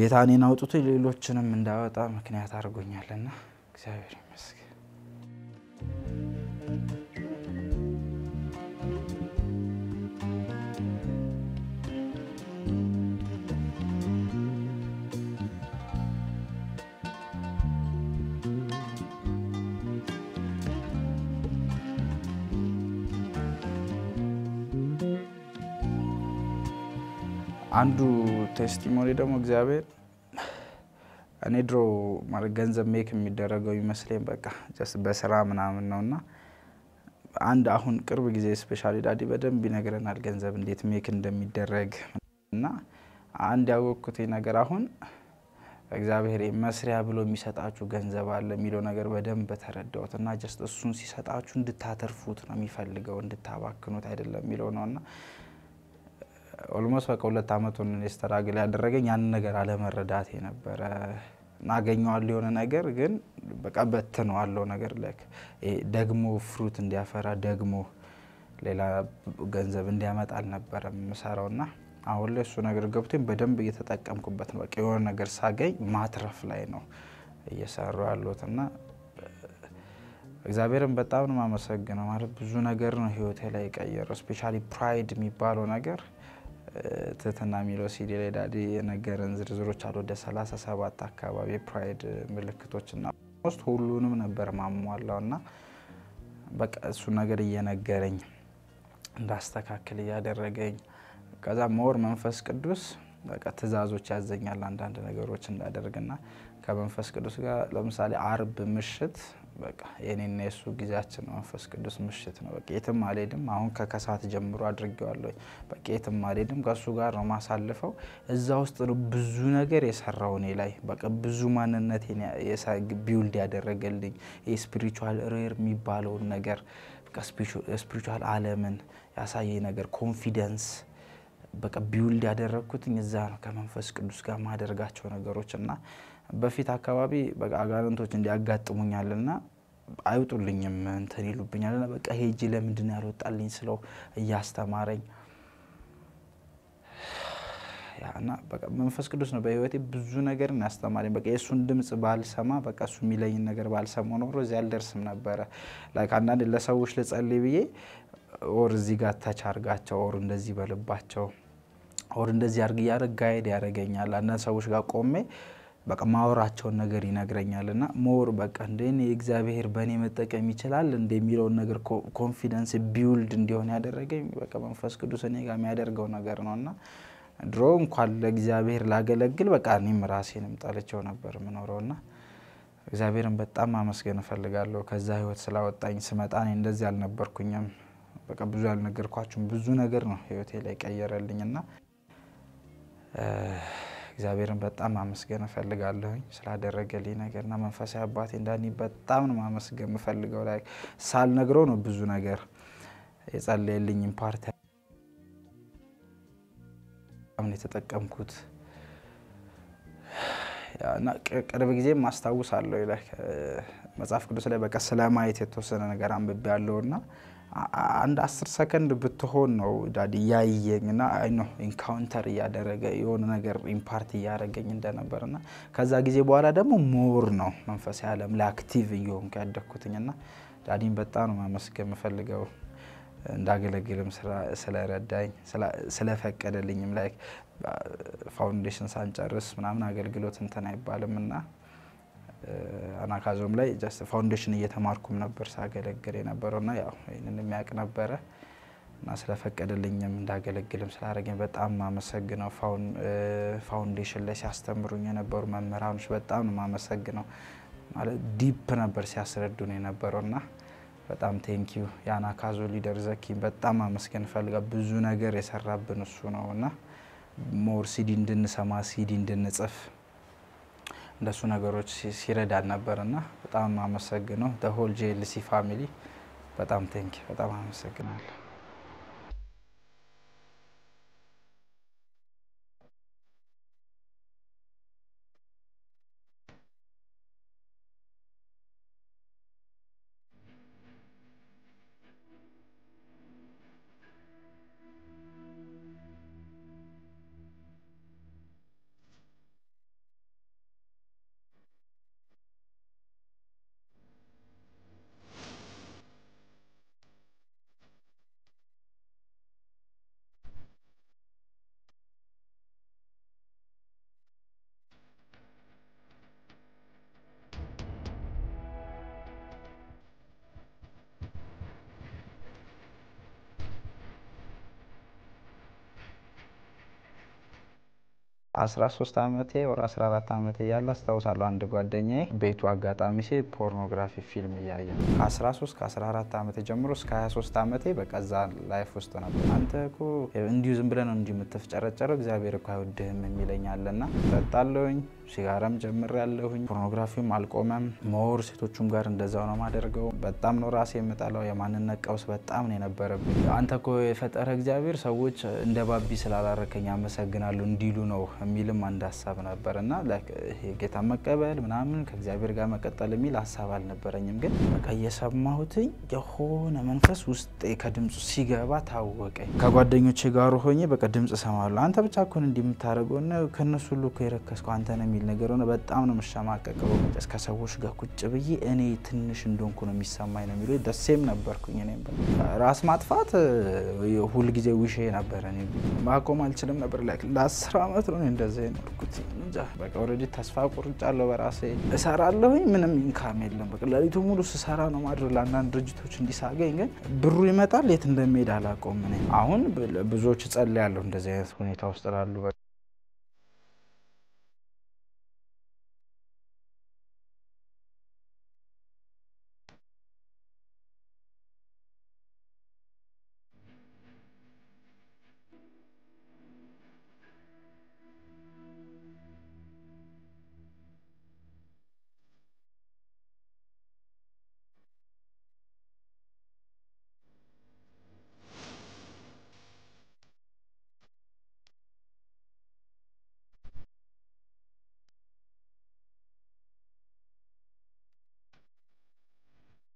ጌታ እኔን አውጥቶ ሌሎችንም እንዳወጣ ምክንያት አድርጎኛልና እግዚአብሔር ይመስገን። አንዱ ቴስቲሞኒ ደግሞ እግዚአብሔር እኔ ድሮ ማለት ገንዘብ ሜክ የሚደረገው ይመስለኝ በቃ በስራ ምናምን ነው እና አንድ አሁን ቅርብ ጊዜ ስፔሻሊ ዳዲ በደንብ ይነግረናል ገንዘብ እንዴት ሜክ እንደሚደረግ እና አንድ ያወቅኩት ነገር አሁን እግዚአብሔር መስሪያ ብሎ የሚሰጣችሁ ገንዘብ አለ የሚለው ነገር በደንብ ተረዳሁት እና ጀስት እሱን ሲሰጣችሁ እንድታተርፉት ነው የሚፈልገው እንድታባክኑት አይደለም የሚለው ነው እና ኦልሞስት በቃ ሁለት አመቱን ስተራግል ያደረገኝ ያን ነገር አለመረዳት የነበረ እናገኘዋለሁ የሆነ ነገር ግን በቃ በትነዋለው ነገር ላይክ ደግሞ ፍሩት እንዲያፈራ ደግሞ ሌላ ገንዘብ እንዲያመጣ አልነበረ የምሰራው ና አሁን ላይ እሱ ነገር ገብቶኝ በደንብ እየተጠቀምኩበት ነው። በቃ የሆነ ነገር ሳገኝ ማትረፍ ላይ ነው እየሰሩ ያሉት እና እግዚአብሔርን በጣም ነው የማመሰግነው። ማለት ብዙ ነገር ነው ህይወቴ ላይ የቀየረው። ስፔሻሊ ፕራይድ የሚባለው ነገር ትህትና የሚለው ሲዲ ላይ ዳዲ የነገረን ዝርዝሮች አሉ። ወደ 37 አካባቢ ፕራይድ ምልክቶች ምልክቶችና ሞስት ሁሉንም ነበር ማሟላው እና በቃ እሱ ነገር እየነገረኝ እንዳስተካክል እያደረገኝ ከዛ መወር መንፈስ ቅዱስ በቃ ትእዛዞች ያዘኛል አንዳንድ ነገሮች እንዳደርግና ከመንፈስ ቅዱስ ጋር ለምሳሌ አርብ ምሽት በቃ የኔና የሱ ጊዜያችን መንፈስ ቅዱስ ምሽት ነው። በቃ የትም አልሄድም። አሁን ከከሳት ጀምሮ አድርጌዋለሁ። በቃ የትም አልሄድም። ከእሱ ጋር ነው ማሳልፈው። እዛ ውስጥ ነው ብዙ ነገር የሰራው እኔ ላይ በቃ ብዙ ማንነት ቢውልድ ያደረገልኝ የስፒሪቹዋል ሬር የሚባለውን ነገር ስፒሪቹዋል አለምን ያሳየ ነገር ኮንፊደንስ በቃ ቢውልድ ያደረግኩትኝ እዛ ነው ከመንፈስ ቅዱስ ጋር ማደርጋቸው ነገሮች እና በፊት አካባቢ በቃ አጋንንቶች እንዲያጋጥሙኛልና አይውጡልኝም እንትን ይሉብኛልና በቃ ሄጂ ለምንድን ያልወጣልኝ ስለው እያስተማረኝ እና በቃ መንፈስ ቅዱስ ነው በህይወቴ ብዙ ነገር ያስተማረኝ። በቃ የእሱን ድምጽ ባልሰማ በቃ እሱ የሚለኝን ነገር ባልሰማ ኖሮ እዚህ አልደርስም ነበረ። ላይክ አንዳንድ ለሰዎች ልጸልይ ብዬ ኦር እዚህ ጋር ተቻርጋቸው ኦር እንደዚህ በልባቸው ኦር እንደዚህ አርግ እያደረግ ጋይድ ያደረገኛል። አንዳንድ ሰዎች ጋር ቆሜ በቃ ማወራቸውን ነገር ይነግረኛል እና ሞር በቃ እንደ እግዚአብሔር በእኔ መጠቀም ይችላል እንደሚለውን ነገር ኮንፊደንስ ቢውልድ እንዲሆን ያደረገኝ በቃ መንፈስ ቅዱስ እኔ ጋር የሚያደርገው ነገር ነው እና ድሮ እንኳን ለእግዚአብሔር ላገለግል በቃ እኔም ራሴንም ጠልቸው ነበር የምኖረው እና እግዚአብሔርን በጣም ማመስገን እፈልጋለሁ። ከዛ ህይወት ስላወጣኝ ስመጣ እኔ እንደዚህ አልነበርኩኝም። በቃ ብዙ ያልነገርኳችሁም ብዙ ነገር ነው ህይወቴ ላይ ቀየረልኝ እና እግዚአብሔርን በጣም ማመስገን እፈልጋለሁኝ ስላደረገልኝ ነገርና መንፈሳዊ አባቴ እንዳኒ በጣም ነው ማመስገን የምፈልገው። ላይ ሳልነግረው ነው ብዙ ነገር የጸለየልኝም ፓርቲ በጣም የተጠቀምኩት ቅርብ ጊዜ ማስታውሳለሁ። መጽሐፍ ቅዱስ ላይ በቃ ስለማየት የተወሰነ ነገር አንብቤ ያለውና አንድ አስር ሰከንድ ብትሆን ነው ዳዲ እያየኝ ና አይኖ ኢንካውንተር እያደረገ የሆነ ነገር ኢምፓርት እያደረገኝ እንደነበር ና ከዛ ጊዜ በኋላ ደግሞ ሞር ነው መንፈሳዊ ዓለም ላይ አክቲቭ እየሆንኩ ያደግኩትኝ ና ዳዲን በጣም ነው ማመስገን የምፈልገው እንዳገለግልም ስለረዳኝ ስለፈቀደልኝም ላይ ፋውንዴሽን ሳንጨርስ ምናምን አገልግሎት እንትን አይባልም ና አናካዞም ላይ ጀስት ፋውንዴሽን እየተማርኩም ነበር ሳገለግል የነበረው ና ያው ይህንን የሚያውቅ ነበረ እና ስለፈቀደልኝም እንዳገለግልም ስላደረገኝ በጣም ማመሰግነው። ፋውንዴሽን ላይ ሲያስተምሩኝ የነበሩ መምህራኖች በጣም ነው ማመሰግነው። ማለት ዲፕ ነበር ሲያስረዱን የነበረው ና በጣም ቴንኪዩ የአናካዞ ሊደር ዘኪ በጣም አመስገን ፈልጋ ብዙ ነገር የሰራብን እሱ ነው እና ሞር ሲዲ እንድንሰማ ሲዲ እንድንጽፍ እንደሱ ነገሮች ሲረዳን ነበር እና በጣም አመሰግነው ሆል ጄልሲ ፋሚሊ በጣም ቴንኪ በጣም አመሰግናለሁ። 13 ዓመቴ ወር 14 ዓመቴ እያለ አስታውሳለሁ አንድ ጓደኛዬ ቤቱ አጋጣሚ ሲል ፖርኖግራፊ ፊልም እያየ 13 ከ14 ዓመቴ ጀምሮ እስከ 23 ዓመቴ በቃ እዛ ላይፍ ውስጥ ነበር። አንተ እኮ እንዲሁ ዝም ብለህ ነው እንጂ የምትፍጨረጨረው እግዚአብሔር እኮ አይወድህም የሚለኛለና ጠጣለሁኝ ሲጋራም ጀምር ያለሁኝ ፖርኖግራፊም አልቆመም። መወር ሴቶቹም ጋር እንደዛው ነው ማደርገው። በጣም ነው ራሴ የምጠላው። የማንነት ቀውስ በጣም ነው የነበረብኝ። አንተ እኮ የፈጠረ እግዚአብሔር ሰዎች እንደ ባቢ ስላላረከኝ አመሰግናለሁ እንዲሉ ነው የሚልም አንድ ሀሳብ ነበር እና ጌታ መቀበል ምናምን ከእግዚአብሔር ጋር መቀጠል የሚል ሀሳብ አልነበረኝም። ግን በቃ እየሰማሁትኝ የሆነ መንፈስ ውስጤ ከድምፁ ሲገባ ታወቀኝ። ከጓደኞቼ ጋር ሆኜ በቃ ድምፅ እሰማለሁ። አንተ ብቻ እኮ እንዲህ የምታደርገው ከእነሱ ሁሉ እኮ የረከስከው አንተ ነው የሚል ነገር ሆነ። በጣም ነው የምሸማቀቀው። እስከ ሰዎች ጋር ቁጭ ብዬ እኔ ትንሽ እንደሆንኩ ነው የሚሰማኝ ነው የሚሉ ደሴም ነበርኩኝ። እኔም ራስ ማጥፋት ሁልጊዜ ውሼ ነበረ። ማቆም አልችልም ነበር። ላይክ ለአስር ዓመት ነው እንደዚህ ነው እኩት እንጃ በቃ ኦልሬዲ ተስፋ ቆርጫለሁ በራሴ እሰራለሁኝ። ምንም ኢንካም የለም። በቃ ለሊቱ ሙሉ ስሰራ ነው ማድረግ። ለአንዳንድ ድርጅቶች እንዲሳገኝ ግን ብሩ ይመጣል፣ የት እንደሚሄድ አላውቀውም። እኔ አሁን ብዙዎች ጸልያለሁ እንደዚህ አይነት ሁኔታ ውስጥ ላሉ